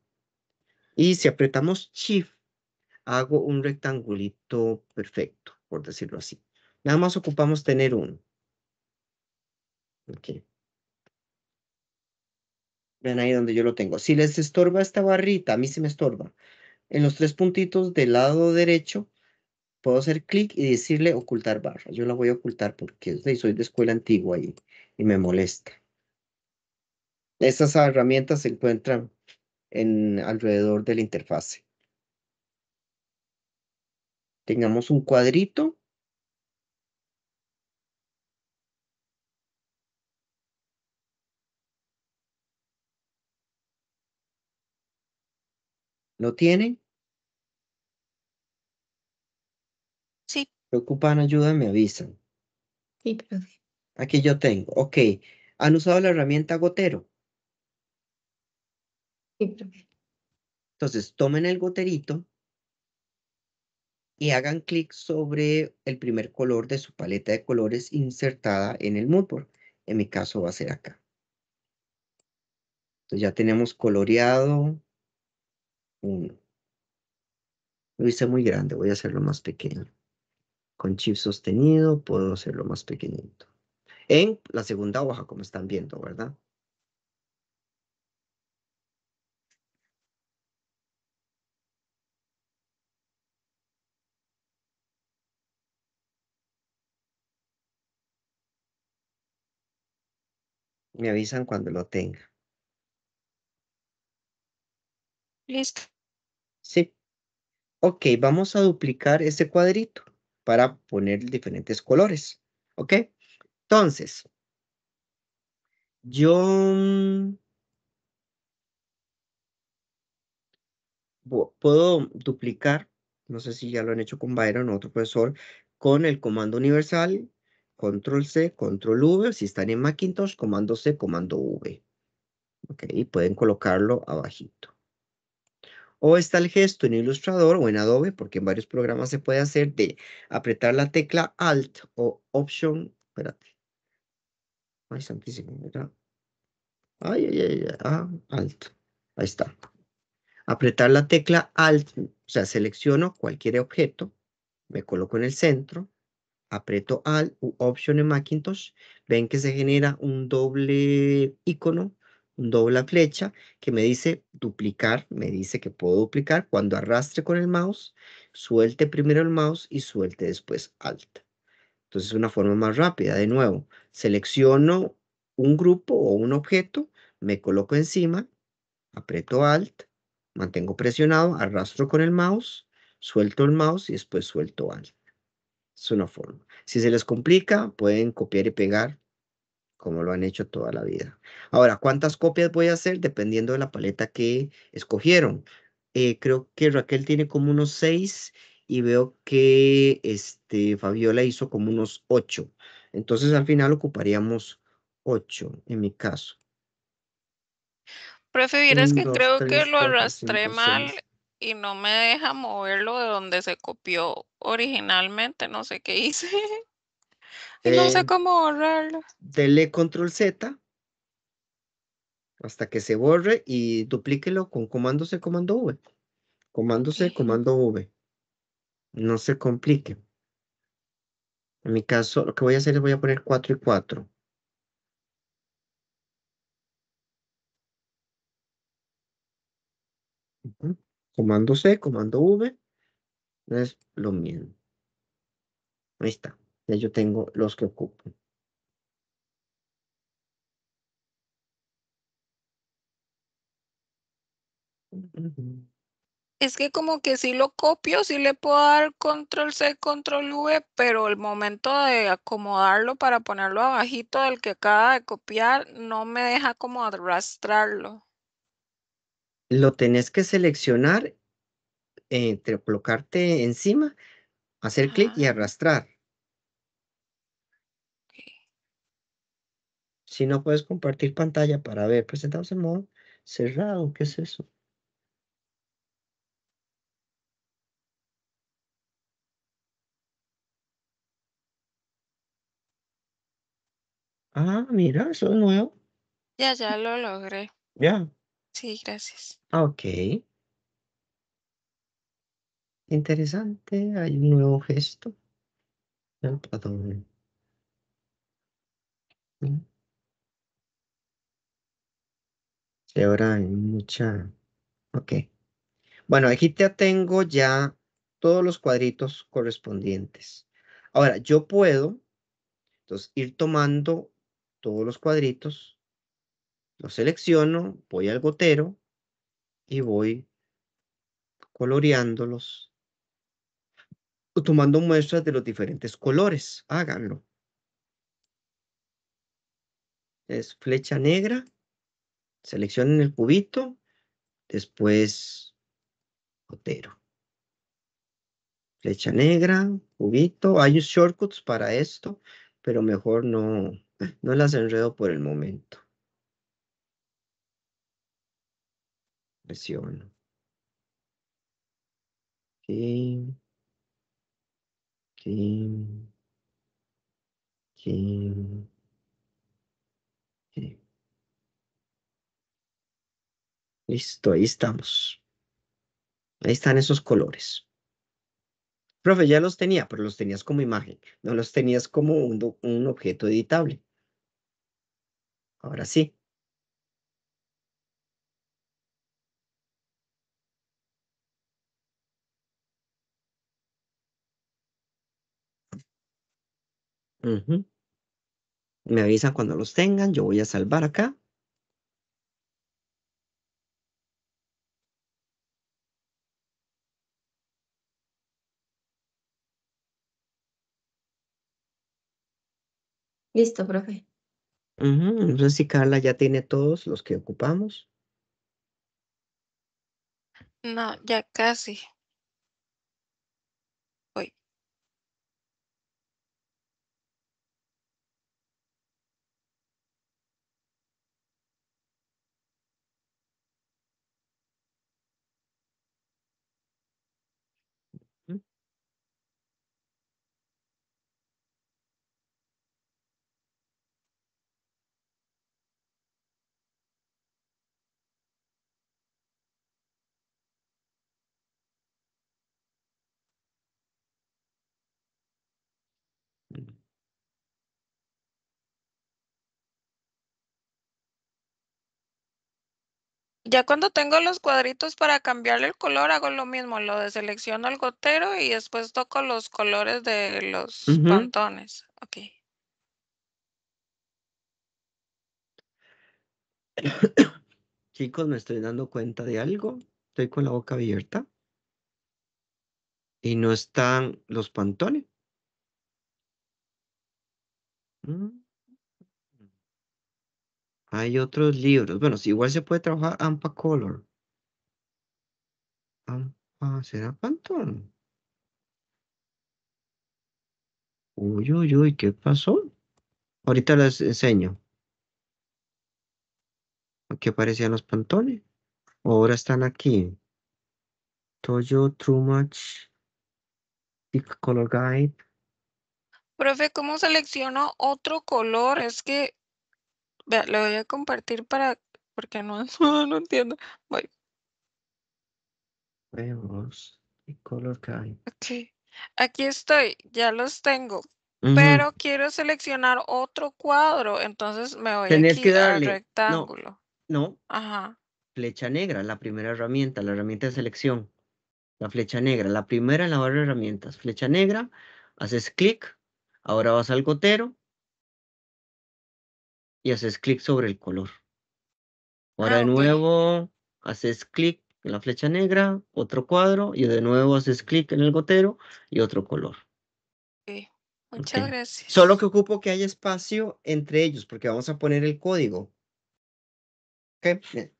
Y si apretamos Shift, hago un rectangulito perfecto, por decirlo así. Nada más ocupamos tener uno. Ven Vean ahí donde yo lo tengo. Si les estorba esta barrita, a mí se me estorba. En los tres puntitos del lado derecho, puedo hacer clic y decirle ocultar barra. Yo la voy a ocultar porque soy de escuela antigua y, y me molesta. Estas herramientas se encuentran en, alrededor de la interfase tengamos un cuadrito. ¿Lo tienen? Sí. Preocupan, ayuda, me avisan. Sí, profe. Aquí yo tengo. Ok. ¿Han usado la herramienta gotero? Sí, profe. Entonces, tomen el goterito y hagan clic sobre el primer color de su paleta de colores insertada en el moodboard. En mi caso va a ser acá. Entonces ya tenemos coloreado uno. Lo hice muy grande, voy a hacerlo más pequeño. Con chip sostenido puedo hacerlo más pequeñito. En la segunda hoja, como están viendo, ¿verdad? Me avisan cuando lo tenga. Listo. Sí. Ok, vamos a duplicar este cuadrito para poner diferentes colores. ¿Ok? Entonces, yo... Mm, puedo duplicar, no sé si ya lo han hecho con Byron o otro profesor, con el comando universal control C, control V, si están en Macintosh, comando C, comando V. Ok, y pueden colocarlo abajito. O está el gesto en Illustrator o en Adobe, porque en varios programas se puede hacer de apretar la tecla Alt o Option, espérate. Ay, santísimo, ¿verdad? Ay, ay, ay, ay, ah, Alt. Ahí está. Apretar la tecla Alt, o sea, selecciono cualquier objeto, me coloco en el centro, Apreto Alt u Option en Macintosh, ven que se genera un doble icono, un doble flecha que me dice duplicar, me dice que puedo duplicar cuando arrastre con el mouse, suelte primero el mouse y suelte después Alt. Entonces, es una forma más rápida. De nuevo, selecciono un grupo o un objeto, me coloco encima, aprieto Alt, mantengo presionado, arrastro con el mouse, suelto el mouse y después suelto Alt. Es una forma. Si se les complica, pueden copiar y pegar, como lo han hecho toda la vida. Ahora, ¿cuántas copias voy a hacer? Dependiendo de la paleta que escogieron. Eh, creo que Raquel tiene como unos seis y veo que este, Fabiola hizo como unos ocho. Entonces, al final ocuparíamos ocho, en mi caso. Profe, es que creo que lo arrastré mal y no me deja moverlo de donde se copió originalmente, no sé qué hice. no sé eh, cómo borrarlo. Dele control Z hasta que se borre y duplíquelo con comando C, comando V. Comando C, comando V. No se complique. En mi caso, lo que voy a hacer es voy a poner 4 y 4 comando C, comando V, es lo mismo. Ahí está, ya yo tengo los que ocupo. Es que como que si lo copio, si le puedo dar control C, control V, pero el momento de acomodarlo para ponerlo abajito del que acaba de copiar, no me deja como arrastrarlo lo tenés que seleccionar, eh, entre, colocarte encima, hacer clic y arrastrar. Si no puedes compartir pantalla para ver, presentados en modo cerrado, ¿qué es eso? Ah, mira, eso es nuevo. Ya, ya lo logré. Ya. Sí, gracias. Ah, ok. Interesante. Hay un nuevo gesto. Ah, perdón. Y mm. ahora hay mucha... Ok. Bueno, aquí ya tengo ya todos los cuadritos correspondientes. Ahora, yo puedo entonces, ir tomando todos los cuadritos lo selecciono, voy al gotero y voy coloreándolos, tomando muestras de los diferentes colores. Háganlo. Es flecha negra, seleccionen el cubito, después gotero. Flecha negra, cubito. Hay shortcuts para esto, pero mejor no, no las enredo por el momento. presiono. Listo, ahí estamos. Ahí están esos colores. Profe, ya los tenía, pero los tenías como imagen, no los tenías como un objeto editable. Ahora sí. Me avisan cuando los tengan, yo voy a salvar acá. Listo, profe. Uh Entonces, si Carla ya tiene todos los que ocupamos. No, ya casi. Ya cuando tengo los cuadritos para cambiarle el color, hago lo mismo, lo deselecciono al gotero y después toco los colores de los pantones. Ok. Chicos, me estoy dando cuenta de algo. Estoy con la boca abierta. Y no están los pantones. Mm. Hay otros libros. Bueno, igual se puede trabajar AMPA Color. AMPA, ¿será Pantón? Uy, uy, uy, ¿qué pasó? Ahorita les enseño. Aquí aparecían los pantones. Ahora están aquí. Toyo, Too Much, Color Guide. Profe, ¿cómo selecciono otro color? Es que Vea, lo voy a compartir para, porque no, no, entiendo. Voy. Vemos y colocar. Ok, aquí estoy, ya los tengo. Pero quiero seleccionar otro cuadro, entonces me voy a aquí al rectángulo. No, no. Ajá. Flecha negra, la primera herramienta, la herramienta de selección. La flecha negra, la primera en la barra de herramientas. Flecha negra, haces clic, ahora vas al gotero, y haces clic sobre el color. Ahora ah, de nuevo haces clic en la flecha negra, otro cuadro, y de nuevo haces clic en el gotero y otro color. Muchas gracias. Solo que ocupo que haya espacio entre ellos, porque vamos a poner el código.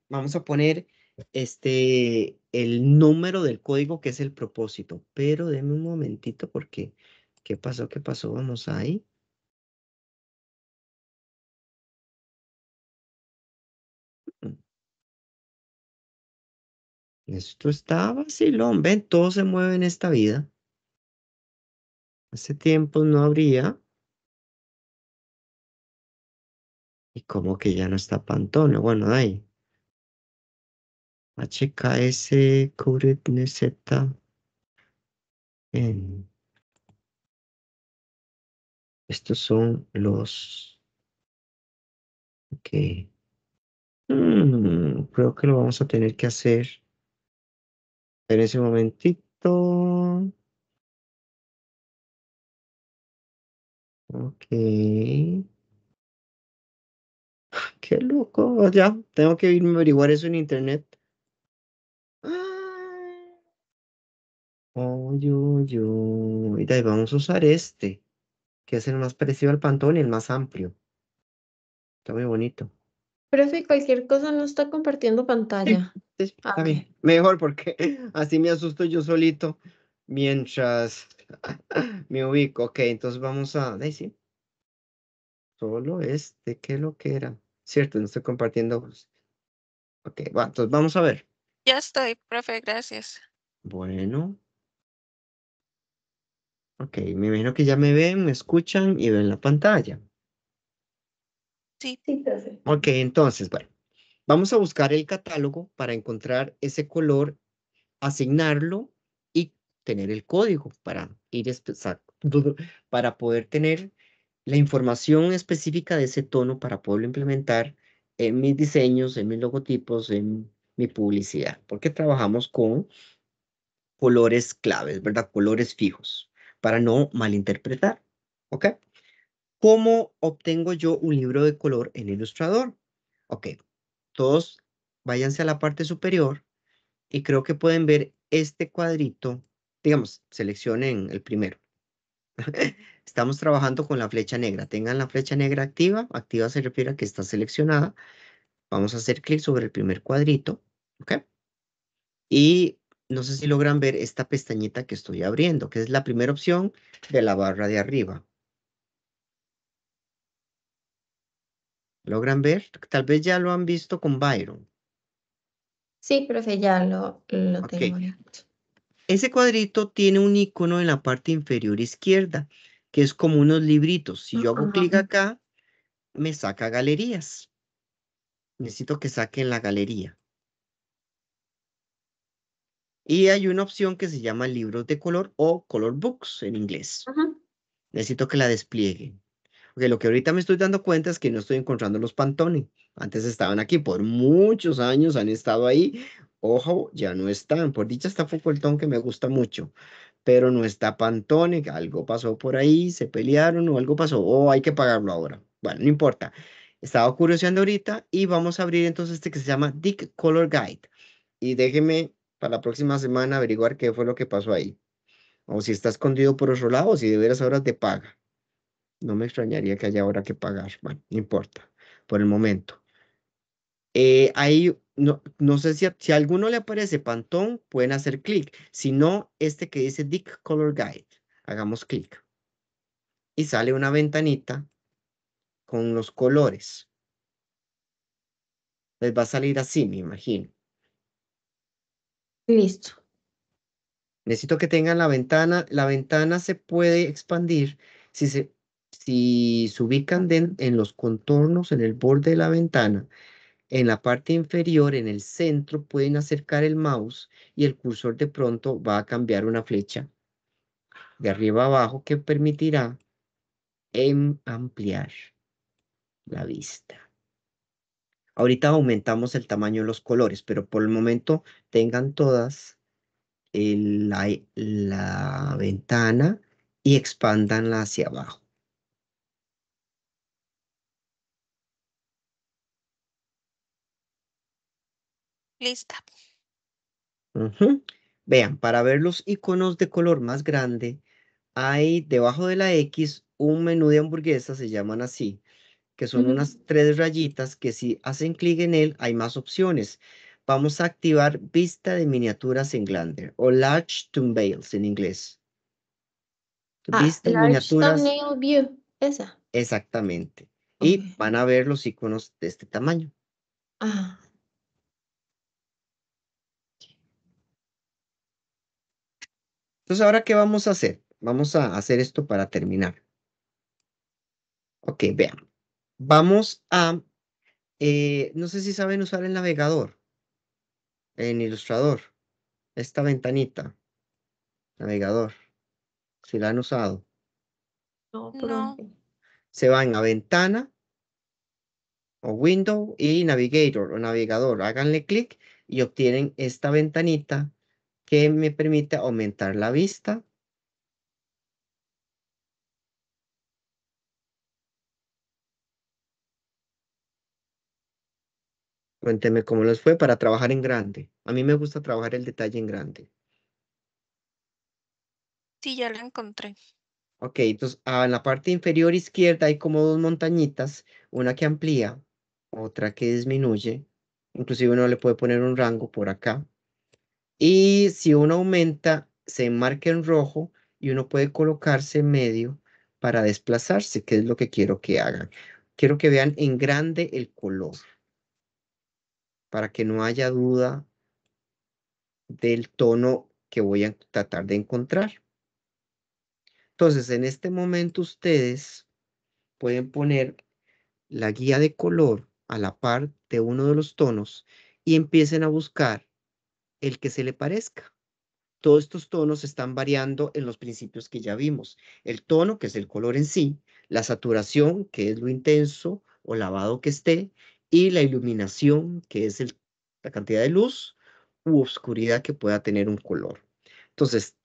Vamos a poner este, el número del código que es el propósito. Pero deme un momentito porque, ¿qué pasó? ¿Qué pasó? Vamos ahí. Esto está vacilón, ven, todo se mueve en esta vida. Hace tiempo no habría. Y como que ya no está Pantone, bueno, ahí. HKS Z estos son los ok mm, creo que lo vamos a tener que hacer en ese momentito. Ok. Qué loco. Ya, tengo que irme a averiguar eso en internet. Oh, yo, yo. Y vamos a usar este, que es el más parecido al pantón y el más amplio. Está muy bonito. Profe, cualquier cosa no está compartiendo pantalla. Pues, ah, Mejor porque así me asusto yo solito mientras me ubico. Ok, entonces vamos a... sí? Solo este, ¿qué lo que era? Cierto, no estoy compartiendo. Ok, entonces vamos a ver. Ya estoy, profe, gracias. Bueno. Ok, me imagino que ya me ven, me escuchan y ven la pantalla. Sí. sí gracias. Ok, entonces, bueno, vamos a buscar el catálogo para encontrar ese color, asignarlo y tener el código para ir para poder tener la información específica de ese tono para poderlo implementar en mis diseños, en mis logotipos, en mi publicidad, porque trabajamos con colores claves, ¿verdad? Colores fijos, para no malinterpretar, ¿ok? ¿Cómo obtengo yo un libro de color en Illustrator? Ok, todos váyanse a la parte superior y creo que pueden ver este cuadrito. Digamos, seleccionen el primero. Estamos trabajando con la flecha negra. Tengan la flecha negra activa. Activa se refiere a que está seleccionada. Vamos a hacer clic sobre el primer cuadrito. ¿Ok? Y no sé si logran ver esta pestañita que estoy abriendo, que es la primera opción de la barra de arriba. ¿Logran ver? Tal vez ya lo han visto con Byron. Sí, profe, ya lo, lo tengo. Ese cuadrito tiene un icono en la parte inferior izquierda, que es como unos libritos. Si yo hago clic acá, me saca galerías. Necesito que saquen la galería. Y hay una opción que se llama libros de color o color books en inglés. Necesito que la desplieguen. Porque lo que ahorita me estoy dando cuenta es que no estoy encontrando los Pantone. Antes estaban aquí, por muchos años han estado ahí. Ojo, ya no están. Por dicha está ton que me gusta mucho. Pero no está Pantone, algo pasó por ahí, se pelearon o algo pasó. O oh, hay que pagarlo ahora. Bueno, no importa. Estaba curioseando ahorita y vamos a abrir entonces este que se llama Dick Color Guide. Y déjeme para la próxima semana averiguar qué fue lo que pasó ahí. O si está escondido por otro lado, o si de veras ahora te paga. No me extrañaría que haya ahora que pagar, bueno, no importa, por el momento. Eh, ahí, no, sé si si alguno le aparece Pantón, pueden hacer clic. Si no, este que dice Dick Color Guide, hagamos clic. Y sale una ventanita con los colores. Les va a salir así, me imagino. Listo. Necesito que tengan la ventana. La ventana se puede expandir si se, si se ubican en los contornos, en el borde de la ventana, en la parte inferior, en el centro, pueden acercar el mouse y el cursor de pronto va a cambiar una flecha de arriba a abajo que permitirá em-, ampliar la vista. Ahorita aumentamos el tamaño de los colores, pero por el momento tengan todas la, ventana y expandanla hacia abajo. Lista. Vean, para ver los iconos de color más grande, hay debajo de la X un menú de hamburguesa, se llaman así, que son unas tres rayitas que si hacen clic en él hay más opciones. Vamos a activar vista de miniaturas en Glander o Large Thumbnails en inglés. Ah, large esa. Exactamente. Y van a ver los iconos de este tamaño. Ah, Entonces, ¿ahora qué vamos a hacer? Vamos a hacer esto para terminar. Ok, vean. Vamos a, eh, no sé si saben usar el navegador en Ilustrador. Esta ventanita. Navegador. Si la han usado. No, no. Se van a ventana o window y navigator o navegador. Háganle clic y obtienen esta ventanita que me permite aumentar la vista. Cuénteme cómo les fue para trabajar en grande. A mí me gusta trabajar el detalle en grande. Sí, ya lo encontré. Ok, entonces en la parte inferior izquierda hay como dos montañitas, una que amplía, otra que disminuye. Inclusive uno le puede poner un rango por acá. Y si uno aumenta, se enmarca en rojo y uno puede colocarse en medio para desplazarse, que es lo que quiero que hagan. Quiero que vean en grande el color, para que no haya duda del tono que voy a tratar de encontrar. Entonces, en este momento ustedes pueden poner la guía de color a la par de uno de los tonos y empiecen a buscar el que se le parezca. Todos estos tonos están variando en los principios que ya vimos. El tono, que es el color en sí, la saturación, que es lo intenso o lavado que esté, y la iluminación, que es la cantidad de luz u oscuridad que pueda tener un color. Entonces,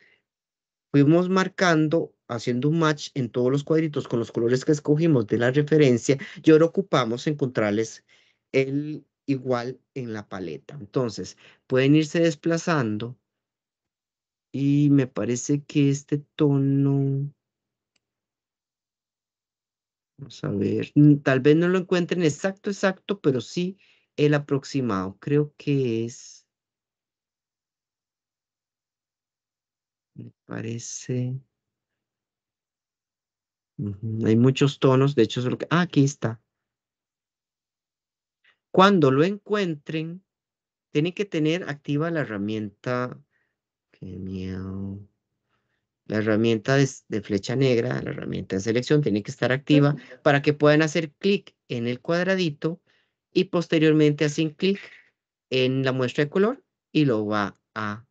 fuimos marcando, haciendo un match en todos los cuadritos con los colores que escogimos de la referencia y ahora ocupamos encontrarles el igual en la paleta. Entonces, pueden irse desplazando y me parece que este tono... Vamos a ver, tal vez no lo encuentren exacto, exacto, pero sí el aproximado. Creo que es... Me parece... Hay muchos tonos, de hecho, que... Ah, aquí está. Cuando lo encuentren, tienen que tener activa la herramienta. miedo. La herramienta de, flecha negra, la herramienta de selección, tiene que estar activa para que puedan hacer clic en el cuadradito y posteriormente hacen clic en la muestra de color y lo va a,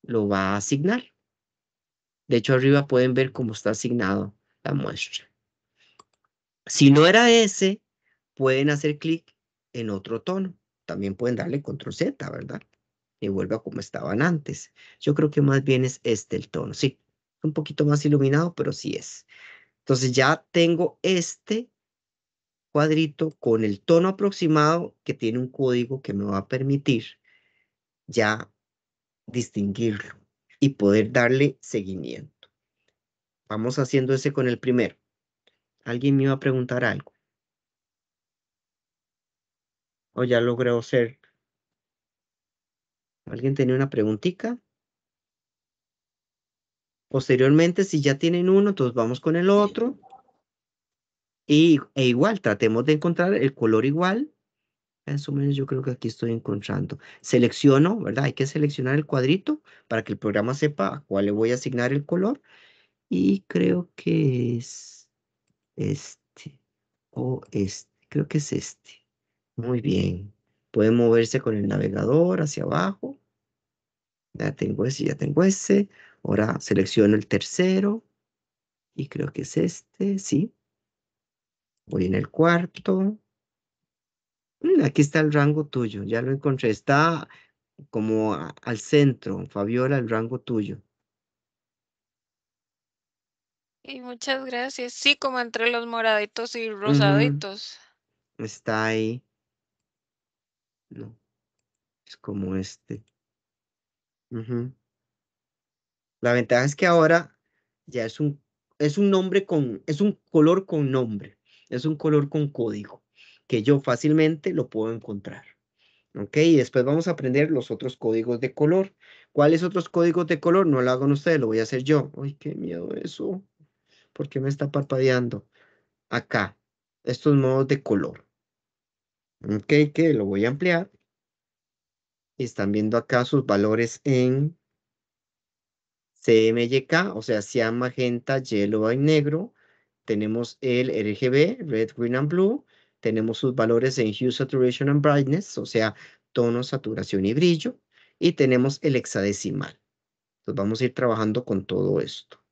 lo va a asignar. De hecho, arriba pueden ver cómo está asignado la muestra. Si no era ese, pueden hacer clic en otro tono. También pueden darle control Z, ¿verdad? Y vuelve a como estaban antes. Yo creo que más bien es este el tono, sí. Un poquito más iluminado, pero sí es. Entonces ya tengo este cuadrito con el tono aproximado que tiene un código que me va a permitir ya distinguirlo y poder darle seguimiento. Vamos haciendo ese con el primero. Alguien me iba a preguntar algo o ya logró ser. ¿Alguien tenía una preguntita? Posteriormente, si ya tienen uno, entonces vamos con el otro. Y, e igual, tratemos de encontrar el color igual. Más o menos yo creo que aquí estoy encontrando. Selecciono, ¿verdad? Hay que seleccionar el cuadrito para que el programa sepa a cuál le voy a asignar el color. Y creo que es este o este. Creo que es este. Muy bien. puede moverse con el navegador hacia abajo. Ya tengo ese, ya tengo ese. Ahora selecciono el tercero. Y creo que es este, sí. Voy en el cuarto. Mm, aquí está el rango tuyo, ya lo encontré. Está como al centro, Fabiola, el rango tuyo. Y muchas gracias. Sí, como entre los moraditos y rosaditos. Está ahí. ¿no? Es como este. La ventaja es que ahora ya es un, es un nombre con, es un color con nombre, es un color con código, que yo fácilmente lo puedo encontrar. ¿Ok? Y después vamos a aprender los otros códigos de color. ¿Cuáles otros códigos de color? No lo hagan ustedes, lo voy a hacer yo. ¡Ay, qué miedo eso! ¿Por qué me está parpadeando? Acá, estos modos de color. Ok, que lo voy a ampliar. Están viendo acá sus valores en CMYK, o sea, sea magenta, yellow y negro. Tenemos el RGB, red, green and blue. Tenemos sus valores en hue, saturation and brightness, o sea, tono, saturación y brillo. Y tenemos el hexadecimal. Entonces vamos a ir trabajando con todo esto.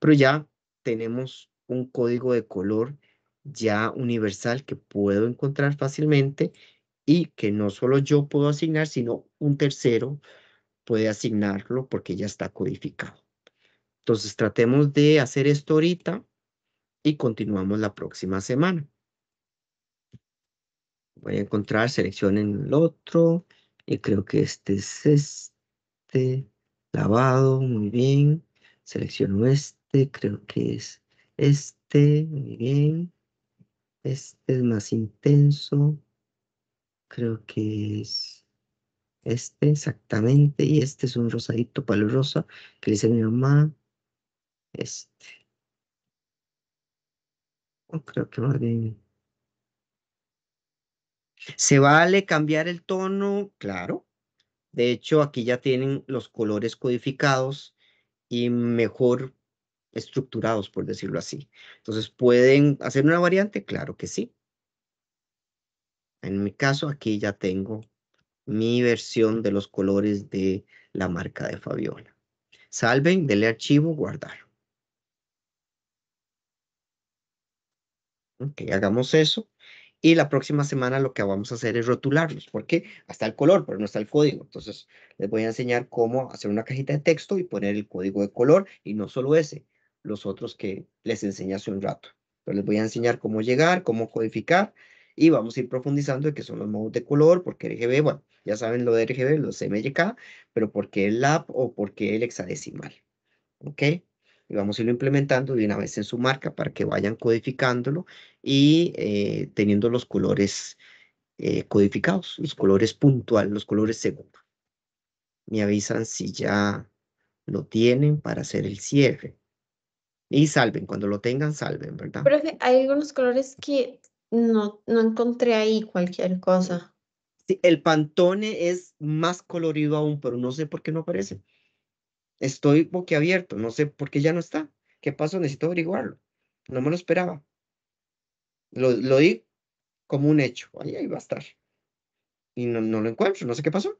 Pero ya tenemos un código de color ya universal que puedo encontrar fácilmente y que no solo yo puedo asignar, sino un tercero puede asignarlo porque ya está codificado. Entonces tratemos de hacer esto ahorita y continuamos la próxima semana. Voy a encontrar, seleccionen el otro y creo que este es este, lavado, muy bien. Selecciono este, creo que es este, muy bien. Este es más intenso. Creo que es este exactamente. Y este es un rosadito palo rosa que le mi mamá. Este. creo que más bien. ¿Se vale cambiar el tono? Claro. De hecho, aquí ya tienen los colores codificados y mejor estructurados, por decirlo así. Entonces, ¿pueden hacer una variante? Claro que sí. En mi caso, aquí ya tengo mi versión de los colores de la marca de Fabiola. Salven, denle archivo, guardar. Ok, hagamos eso. Y la próxima semana lo que vamos a hacer es rotularlos, porque hasta el color, pero no está el código. Entonces, les voy a enseñar cómo hacer una cajita de texto y poner el código de color, y no solo ese, los otros que les enseñé hace un rato. Pero les voy a enseñar cómo llegar, cómo codificar y vamos a ir profundizando de qué son los modos de color, porque qué RGB, bueno, ya saben lo de RGB, los MYK, pero por qué el LAP o por qué el hexadecimal. ¿Ok? Y vamos a irlo implementando de una vez en su marca para que vayan codificándolo y eh, teniendo los colores eh, codificados, los colores puntuales, los colores segundo. Me avisan si ya lo tienen para hacer el cierre. Y salven, cuando lo tengan, salven, ¿verdad? Pero hay algunos colores que no, no encontré ahí cualquier cosa. Sí, el pantone es más colorido aún, pero no sé por qué no aparece. Estoy boquiabierto, no sé por qué ya no está. ¿Qué pasó? Necesito averiguarlo. No me lo esperaba. Lo, di como un hecho. Ahí, ahí va a estar. Y no, no lo encuentro, no sé qué pasó.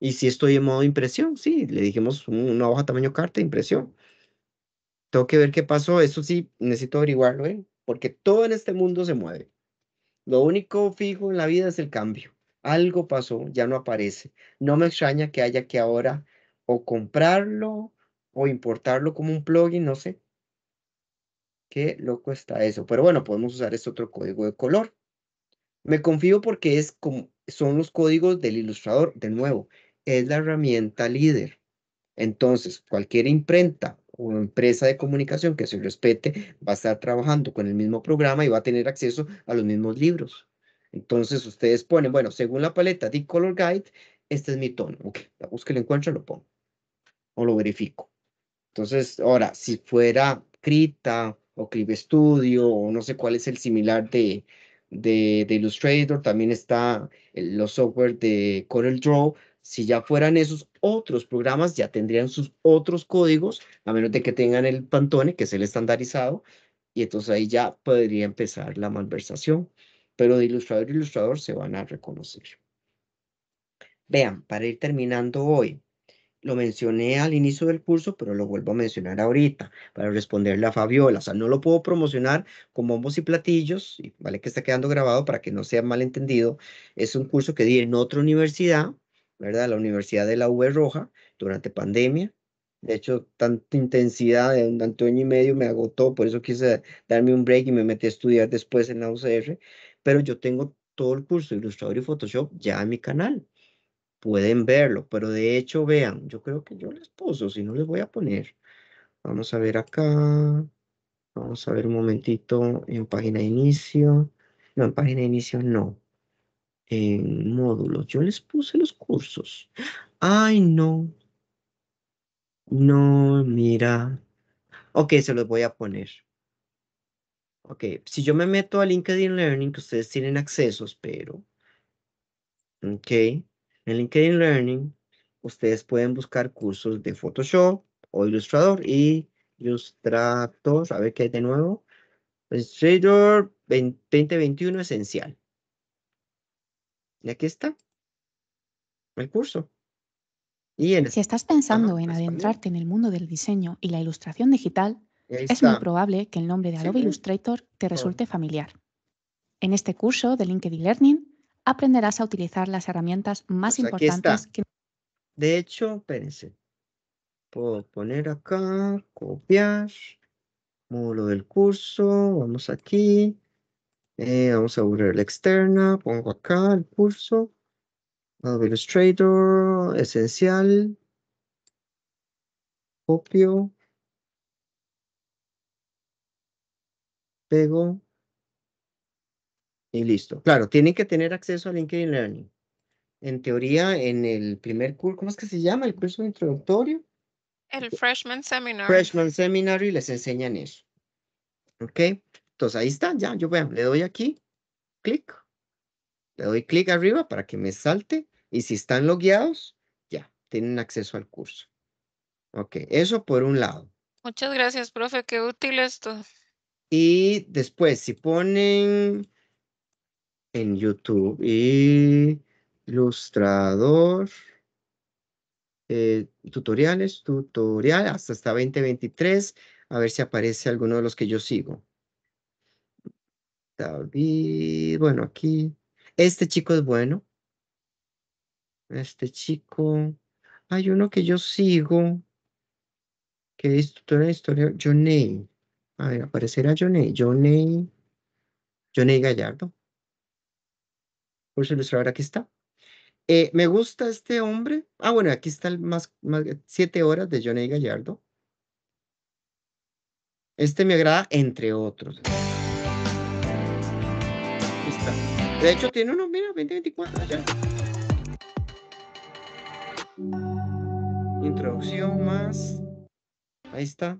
Y si estoy en modo impresión, sí, le dijimos una hoja tamaño carta, impresión. Tengo que ver qué pasó. Eso sí, necesito averiguarlo, ¿eh? Porque todo en este mundo se mueve. Lo único fijo en la vida es el cambio. Algo pasó, ya no aparece. No me extraña que haya que ahora o comprarlo o importarlo como un plugin, no sé. Qué loco está eso. Pero bueno, podemos usar este otro código de color. Me confío porque es son los códigos del ilustrador. De nuevo, es la herramienta líder. Entonces, cualquier imprenta una empresa de comunicación que se respete va a estar trabajando con el mismo programa y va a tener acceso a los mismos libros. Entonces ustedes ponen, bueno, según la paleta de Color Guide, este es mi tono. Ok, la busco y lo encuentro, lo pongo. O lo verifico. Entonces, ahora, si fuera Krita o Clip Studio o no sé cuál es el similar de, de, de Illustrator, también está el, los software de Corel Draw, si ya fueran esos otros programas, ya tendrían sus otros códigos, a menos de que tengan el Pantone, que es el estandarizado, y entonces ahí ya podría empezar la malversación, pero de ilustrador a ilustrador se van a reconocer. Vean, para ir terminando hoy, lo mencioné al inicio del curso, pero lo vuelvo a mencionar ahorita para responderle a Fabiola. O sea, no lo puedo promocionar con bombos y platillos, y vale que está quedando grabado para que no sea malentendido. Es un curso que di en otra universidad, ¿verdad? La Universidad de la V Roja durante pandemia. De hecho, tanta intensidad de un año y medio me agotó, por eso quise darme un break y me metí a estudiar después en la UCR. Pero yo tengo todo el curso de Illustrator y Photoshop ya en mi canal. Pueden verlo, pero de hecho, vean, yo creo que yo les puso, si no les voy a poner. Vamos a ver acá. Vamos a ver un momentito en página de inicio. No, en página de inicio no en módulos. Yo les puse los cursos. Ay, no. No, mira. Ok, se los voy a poner. Ok, si yo me meto a LinkedIn Learning, que ustedes tienen accesos, pero... Ok, en LinkedIn Learning, ustedes pueden buscar cursos de Photoshop o Illustrator y Illustrator, a ver qué es de nuevo. Illustrator 2021 esencial. Y aquí está el curso. si estás pensando en adentrarte en el mundo del diseño y la ilustración digital, es muy probable que el nombre de Adobe Illustrator te resulte familiar. En este curso de LinkedIn Learning aprenderás a utilizar las herramientas más pues importantes que... De hecho, espérense. Puedo poner acá, copiar, módulo del curso, vamos aquí, eh, vamos a abrir la externa, pongo acá el curso, Illustrator, esencial, copio, pego y listo. Claro, tienen que tener acceso a LinkedIn Learning. En teoría, en el primer curso, ¿cómo es que se llama? El curso introductorio. El Freshman Seminar. Freshman y les enseñan eso. ¿Ok? Entonces ahí está, ya, yo veo, le doy aquí, clic, le doy clic arriba para que me salte y si están logueados, ya, tienen acceso al curso. Ok, eso por un lado. Muchas gracias, profe, qué útil esto. Y después, si ponen en YouTube ilustrador, eh, tutoriales, tutorial, hasta hasta 2023, a ver si aparece alguno de los que yo sigo. David, bueno, aquí. Este chico es bueno. Este chico. Hay uno que yo sigo, que es tutor de historia, Johnny. A ver, aparecerá Johnny. Johnny. Johnny Gallardo. Por su ilustrador, aquí está. Eh, me gusta este hombre. Ah, bueno, aquí está el más, más siete horas de Johnny Gallardo. Este me agrada, entre otros. De hecho, tiene unos, mira, 2024 ya. Introducción más. Ahí está.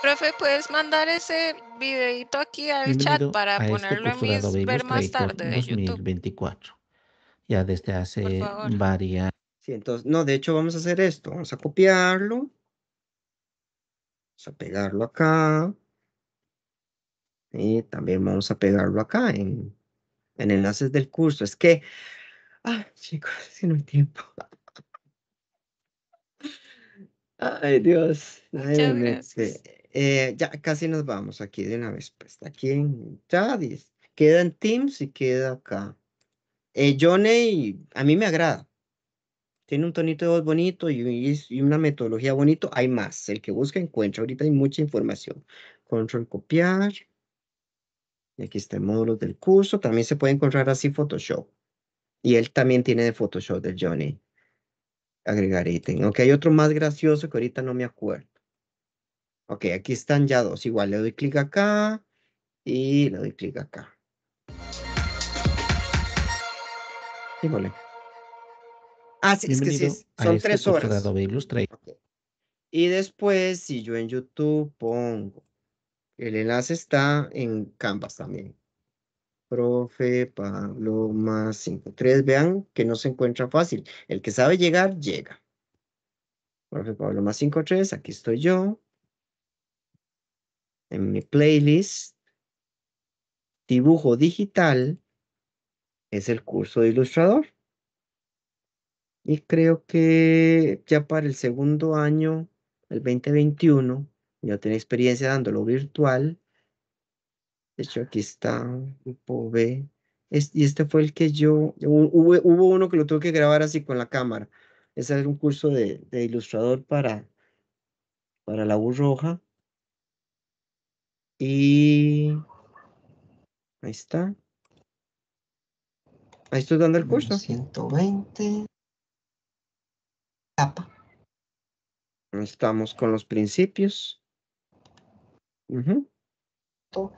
Profe, ¿puedes mandar ese videito aquí al chat para este ponerlo en ver más tarde de 2024. Ya desde hace varias... Sí, entonces, no, de hecho vamos a hacer esto. Vamos a copiarlo. Vamos a pegarlo acá. Y eh, también vamos a pegarlo acá en, enlaces del curso. Es que, ah, chicos, si no hay tiempo. Ay, Dios. Eh, ya casi nos vamos aquí de una vez. Pues aquí en Chadis. Queda en Teams y queda acá. Johnny, eh, a mí me agrada. Tiene un tonito de voz bonito y, y una metodología bonito. Hay más. El que busca encuentra. Ahorita hay mucha información. Control copiar. Y aquí está el módulo del curso. También se puede encontrar así Photoshop. Y él también tiene de Photoshop del Johnny. Agregar ítem. Ok, hay otro más gracioso que ahorita no me acuerdo. Ok, aquí están ya dos. Igual le doy clic acá y le doy clic acá. Híjole. Ah, sí, es que sí, son este tres horas. Y después, si yo en YouTube pongo el enlace está en Canvas también. Profe Pablo más 53. Vean que no se encuentra fácil. El que sabe llegar, llega. Profe Pablo más 53. Aquí estoy yo. En mi playlist. Dibujo digital. Es el curso de ilustrador. Y creo que ya para el segundo año, el 2021, ya tenía experiencia dándolo virtual. De hecho, aquí está B. y este fue el que yo, hubo, uno que lo tuve que grabar así con la cámara. Ese es un curso de, ilustrador para, para la U roja. Y ahí está. Ahí estoy dando el curso. 120. Tapa. Estamos con los principios. Oh.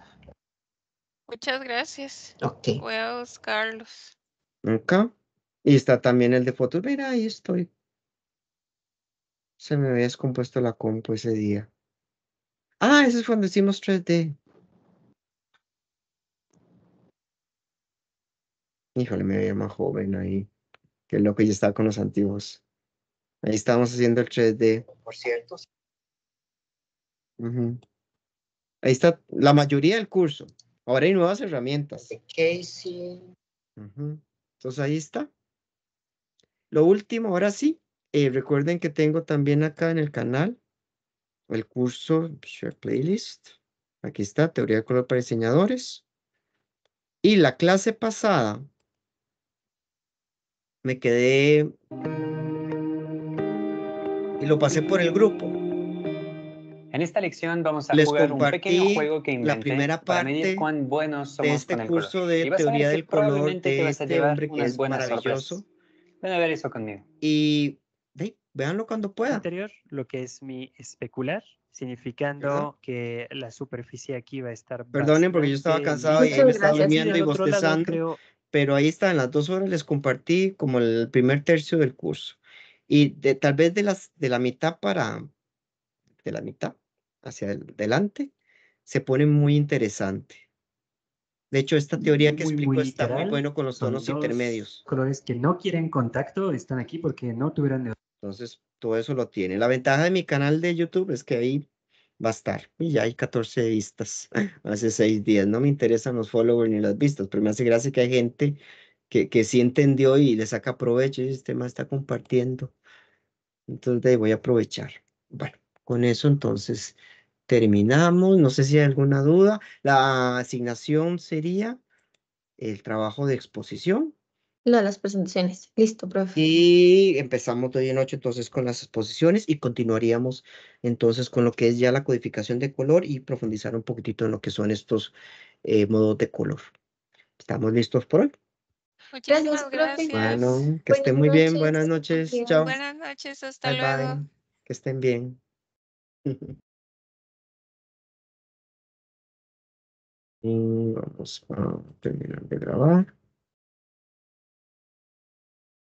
Muchas gracias. Voy a buscarlos. Y está también el de fotos. Mira, ahí estoy. Se me había descompuesto la compu ese día. Ah, ese es cuando hicimos 3D. Híjole, me veía más joven ahí. lo loco, ya estaba con los antiguos. Ahí estábamos haciendo el 3D. Por cierto. Ahí está la mayoría del curso. Ahora hay nuevas herramientas. Entonces ahí está. Lo último, ahora sí. Eh, recuerden que tengo también acá en el canal el curso Share Playlist. Aquí está, teoría de color para diseñadores. Y la clase pasada me quedé y lo pasé por el grupo. En esta lección vamos a jugar un pequeño juego que inventé la primera parte para medir cuán buenos somos de este con el curso de teoría del color de te vas a este hombre maravilloso. Sorpresas. Ven a ver eso conmigo. Y veanlo cuando pueda. Anterior, lo que es mi especular, significando que la superficie aquí va a estar. Perdonen porque yo estaba cansado y me estaba durmiendo y, bostezando. Pero ahí está, en las dos horas les compartí como el primer tercio del curso. Y de, tal vez de, las, de la mitad para, de la mitad hacia adelante, se pone muy interesante. De hecho, esta teoría que explico está muy bueno con los tonos intermedios. Colores que no quieren contacto están aquí porque no tuvieron. Entonces, todo eso lo tiene. La ventaja de mi canal de YouTube es que ahí va a estar. Y ya hay 14 vistas hace 6 días. No me interesan los followers ni las vistas, pero me hace gracia que hay gente que, que sí entendió y le saca provecho y este tema está compartiendo. Entonces, de voy a aprovechar. Bueno, con eso entonces terminamos. No sé si hay alguna duda. La asignación sería el trabajo de exposición. No, las presentaciones. Listo, profe. Y empezamos hoy en noche entonces con las exposiciones y continuaríamos entonces con lo que es ya la codificación de color y profundizar un poquitito en lo que son estos eh, modos de color. ¿Estamos listos por hoy? Muchas gracias, profe. que estén muy bien. Buenas noches. Chao. Buenas noches. Hasta luego. Que estén bien. Y vamos a terminar de grabar.